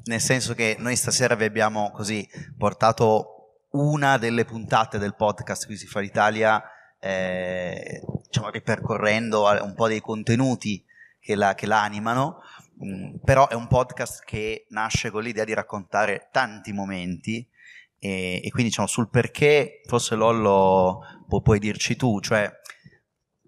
nel senso che noi stasera vi abbiamo così portato una delle puntate del podcast Qui si fa l'Italia, eh, diciamo, ripercorrendo un po' dei contenuti che la, che la animano, mm, però è un podcast che nasce con l'idea di raccontare tanti momenti e, e quindi diciamo sul perché, forse Lollo pu- puoi dirci tu, cioè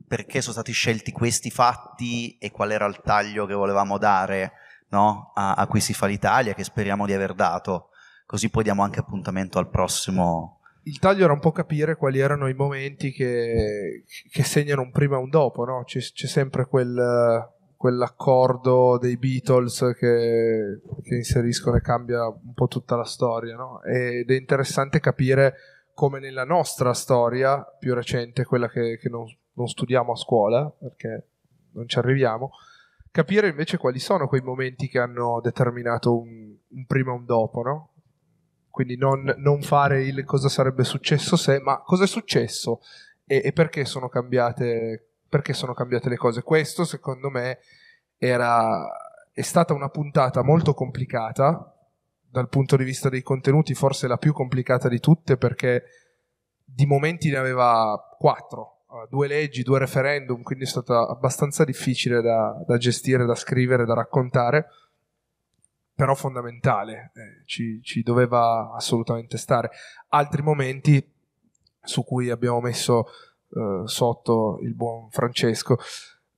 perché sono stati scelti questi fatti e qual era il taglio che volevamo dare no? a, a, cui si fa l'Italia, che speriamo di aver dato. Così poi diamo anche appuntamento al prossimo. Il taglio era un po' capire quali erano i momenti che, che segnano un prima e un dopo, no? c'è, c'è sempre quel, quell'accordo dei Beatles che, che, inseriscono e cambia un po' tutta la storia, no? Ed è interessante capire come nella nostra storia più recente, quella che, che non, non, studiamo a scuola, perché non ci arriviamo, capire invece quali sono quei momenti che hanno determinato un, un prima e un dopo, no? Quindi non, non, fare il cosa sarebbe successo se, ma cosa è successo e, e perché sono cambiate perché sono cambiate le cose. Questo, secondo me, era, è stata una puntata molto complicata dal punto di vista dei contenuti, forse la più complicata di tutte perché di momenti ne aveva quattro, eh, due leggi, due referendum, quindi è stata abbastanza difficile da, da gestire, da scrivere, da raccontare però fondamentale, eh, ci, ci, doveva assolutamente stare. Altri momenti su cui abbiamo messo eh, sotto il buon Francesco,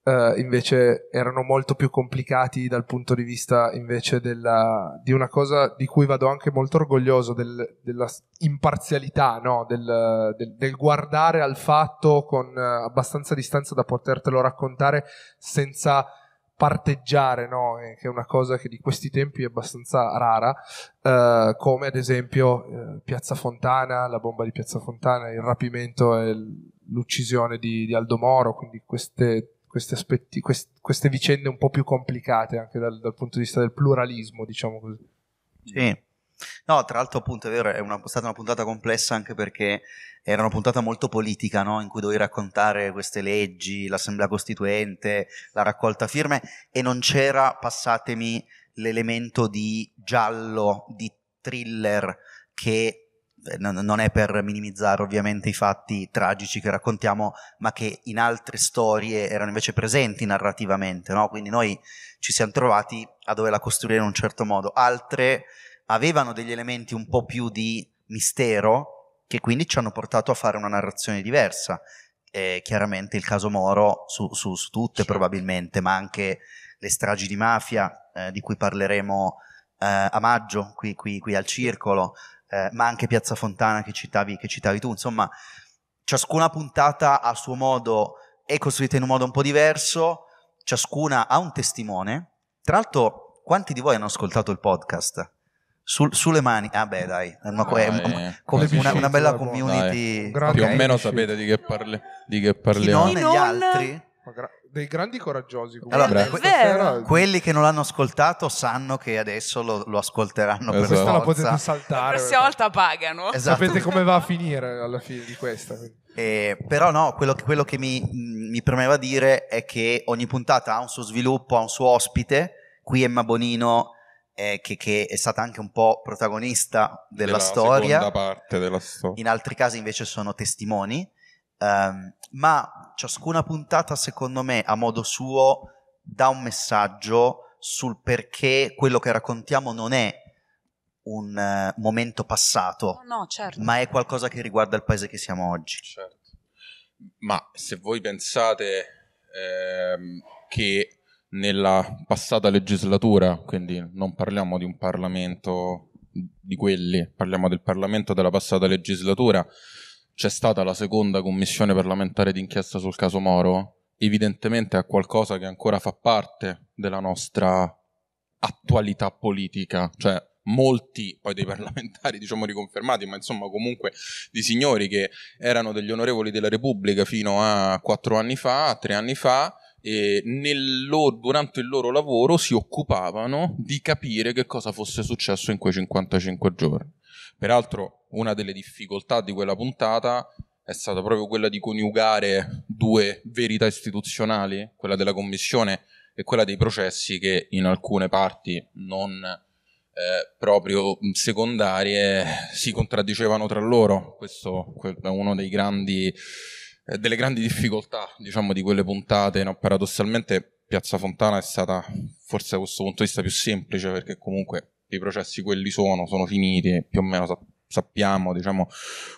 uh, invece erano molto più complicati dal punto di vista invece della, di una cosa di cui vado anche molto orgoglioso, del, della imparzialità, no? del, del, del, guardare al fatto con eh, abbastanza distanza da potertelo raccontare senza parteggiare, no? che è una cosa che di questi tempi è abbastanza rara, eh, come ad esempio eh, Piazza Fontana, la bomba di Piazza Fontana, il rapimento e il l'uccisione di, di, Aldo Moro, quindi queste, queste, aspetti, quest, queste, vicende un po' più complicate anche dal, dal, punto di vista del pluralismo, diciamo così. Sì. No, tra l'altro appunto è vero, è, una, è stata una puntata complessa anche perché era una puntata molto politica, no? in cui dovevi raccontare queste leggi, l'assemblea costituente, la raccolta firme e non c'era, passatemi, l'elemento di giallo, di thriller che non è per minimizzare ovviamente i fatti tragici che raccontiamo, ma che in altre storie erano invece presenti narrativamente, no? quindi noi ci siamo trovati a doverla costruire in un certo modo, altre avevano degli elementi un po' più di mistero che quindi ci hanno portato a fare una narrazione diversa. E eh, chiaramente il caso Moro su, su, su tutte sì. Certo. probabilmente, ma anche le stragi di mafia eh, di cui parleremo eh, a maggio qui, qui, qui al circolo, eh, ma anche Piazza Fontana che citavi, che citavi tu. Insomma, ciascuna puntata a suo modo è costruita in un modo un po' diverso, ciascuna ha un testimone. Tra l'altro, quanti di voi hanno ascoltato il podcast? Sul, sulle mani, ah beh dai, una, ah, è, eh, come eh, una, una bella community. Dai, più o meno sapete di che, parli, di che parliamo. Chi non, non... altri? Gra- dei grandi coraggiosi comunque. Allora, que- era... quelli che non l'hanno ascoltato sanno che adesso lo, lo ascolteranno esatto. per questa forza. la potete saltare la prossima volta pagano esatto. sapete come va a finire alla fine di questa eh, però no quello, quello che mi, mi premeva dire è che ogni puntata ha un suo sviluppo ha un suo ospite qui Emma Bonino eh, che, che, è stata anche un po' protagonista della, della storia. della storia. In altri casi invece sono testimoni. Um, ma ciascuna puntata, secondo me, a modo suo, dà un messaggio sul perché quello che raccontiamo non è un uh, momento passato, no, no, certo. ma è qualcosa che riguarda il paese che siamo oggi. Certo. Ma se voi pensate ehm, che nella passata legislatura, quindi non parliamo di un Parlamento di quelli, parliamo del Parlamento della passata legislatura, c'è stata la seconda commissione parlamentare d'inchiesta sul caso Moro, evidentemente è qualcosa che ancora fa parte della nostra attualità politica, cioè molti poi dei parlamentari diciamo riconfermati ma insomma comunque di signori che erano degli onorevoli della Repubblica fino a quattro anni fa, tre anni fa e nel loro, durante il loro lavoro si occupavano di capire che cosa fosse successo in quei 55 giorni peraltro una delle difficoltà di quella puntata è stata proprio quella di coniugare due verità istituzionali, quella della Commissione e quella dei processi che in alcune parti non eh, proprio secondarie si contraddicevano tra loro. Questo è uno dei grandi eh, delle grandi difficoltà, diciamo, di quelle puntate, no? paradossalmente Piazza Fontana è stata forse da questo punto di vista più semplice perché comunque i processi quelli sono, sono finiti, più o meno sappiamo diciamo,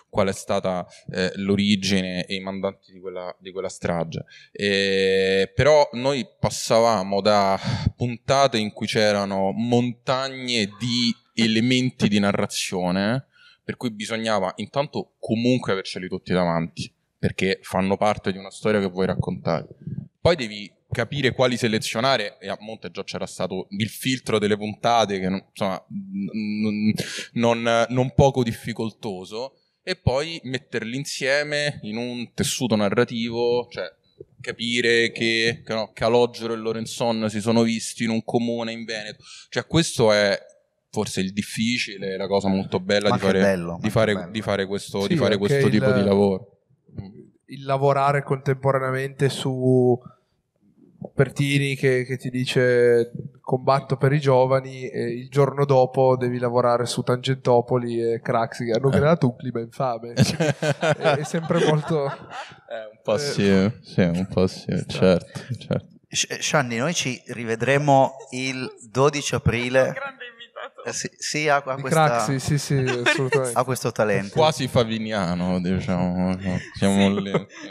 qual è stata eh, l'origine e i mandanti di quella, di quella strage. E, però noi passavamo da puntate in cui c'erano montagne di elementi di narrazione, per cui bisognava intanto comunque averceli tutti davanti, perché fanno parte di una storia che vuoi raccontare. Poi devi capire quali selezionare e a monte già c'era stato il filtro delle puntate che non, insomma non, non, non poco difficoltoso e poi metterli insieme in un tessuto narrativo cioè capire che, che no, Calogero e Lorenzon si sono visti in un comune in Veneto cioè questo è forse il difficile la cosa molto bella di fare, bello, di, fare, di fare, questo, sì, di fare questo tipo di lavoro il lavorare contemporaneamente su Pertini che, che, ti dice combatto per i giovani e il giorno dopo devi lavorare su Tangentopoli e Craxi che hanno eh. creato un clima infame cioè, è, è, sempre molto È eh, un po' eh, sì, no. sì, un po' sì, eh, certo, certo. Sh- Shanni, noi ci rivedremo il 12 aprile eh, sì, sì, ha, ha, questa, Craxi, sì, sì, ha questo talento. Quasi faviniano, diciamo. Siamo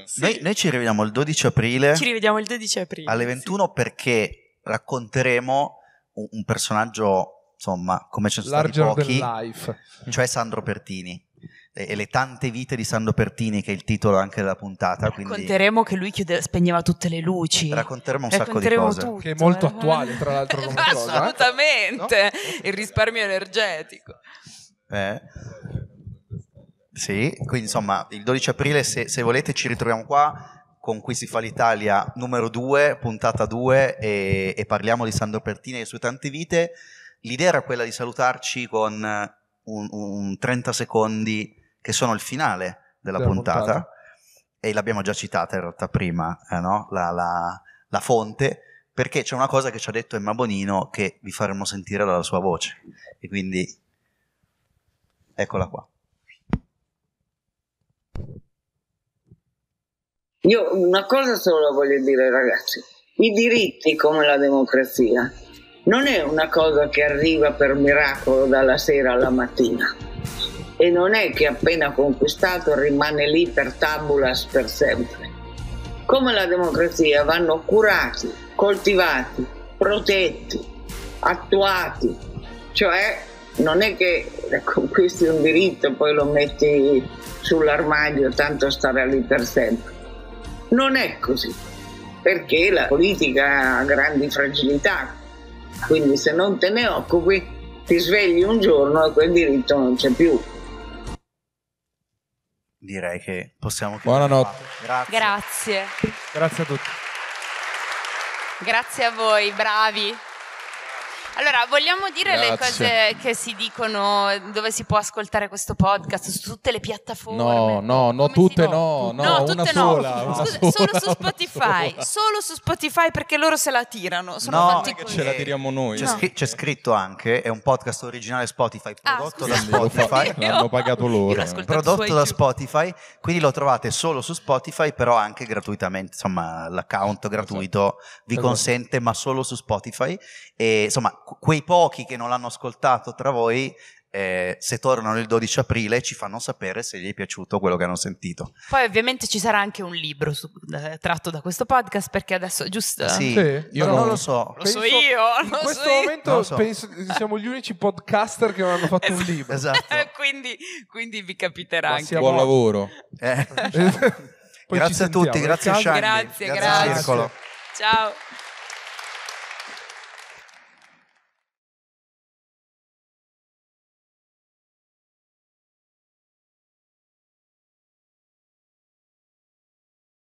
sì. noi, noi, ci rivediamo il 12 aprile. Ci rivediamo il 12 aprile. Alle 21 perché racconteremo un, un personaggio, insomma, come ce ne sono stati pochi. Cioè Sandro Pertini e le tante vite di Sando Pertini, che è il titolo anche della puntata. Racconteremo che lui chiude, spegneva tutte le luci. Racconteremo un racconteremo sacco di cose. Tutto. Che è molto eh. attuale, tra l'altro. Eh? Assolutamente, no? il risparmio energetico. Eh. Sì, quindi insomma, il 12 aprile, se, se volete, ci ritroviamo qua con Qui si fa l'Italia numero 2, puntata 2, e, e, parliamo di Sandro Pertini e le sue tante vite. L'idea era quella di salutarci con un, un 30 secondi che sono il finale della, della puntata, puntata, e l'abbiamo già citata in realtà prima, eh, no? la, la, la fonte, perché c'è una cosa che ci ha detto Emma Bonino che vi faremo sentire dalla sua voce. E quindi eccola qua. Io una cosa solo voglio dire ragazzi, i diritti come la democrazia non è una cosa che arriva per miracolo dalla sera alla mattina e non è che appena conquistato rimane lì per tabulas per sempre. Come la democrazia vanno curati, coltivati, protetti, attuati, cioè non è che conquisti ecco, un diritto e poi lo metti sull'armadio tanto starà lì per sempre. Non è così, perché la politica ha grandi fragilità, quindi se non te ne occupi ti svegli un giorno e quel diritto non c'è più direi che possiamo chiudere. Buonanotte. Grazie. Grazie. Grazie a tutti. Grazie a voi, bravi. Allora, vogliamo dire Grazie. le cose che si dicono dove si può ascoltare questo podcast? Su tutte le piattaforme? No, no, no tutte si... no, no, no, tutte sola, no. Scusa, sola, solo su Spotify, solo su Spotify perché loro se la tirano. Sono no, fatti così. ce la tiriamo noi. C'è, no. scr- c'è, scritto anche, è un podcast originale Spotify, ah, prodotto ah, da Spotify. L'hanno pagato loro. Eh. Prodotto da Spotify, quindi lo trovate solo su Spotify, però anche gratuitamente, insomma l'account esatto. gratuito vi esatto. consente, ma solo su Spotify. E, insomma, quei pochi che non l'hanno ascoltato tra voi, eh, se tornano il 12 aprile, ci fanno sapere se gli è piaciuto quello che hanno sentito. Poi ovviamente ci sarà anche un libro su, eh, tratto da questo podcast, perché adesso giusto? Sì, sì io non lo so. Lo so io, in questo momento so. penso, siamo gli unici podcaster che non hanno fatto un libro. Esatto. Eh, quindi, quindi, vi capiterà Ma anche. Siamo... Buon lavoro. Eh. grazie a tutti, eh. grazie a Shani. Grazie, grazie. grazie. Ciao.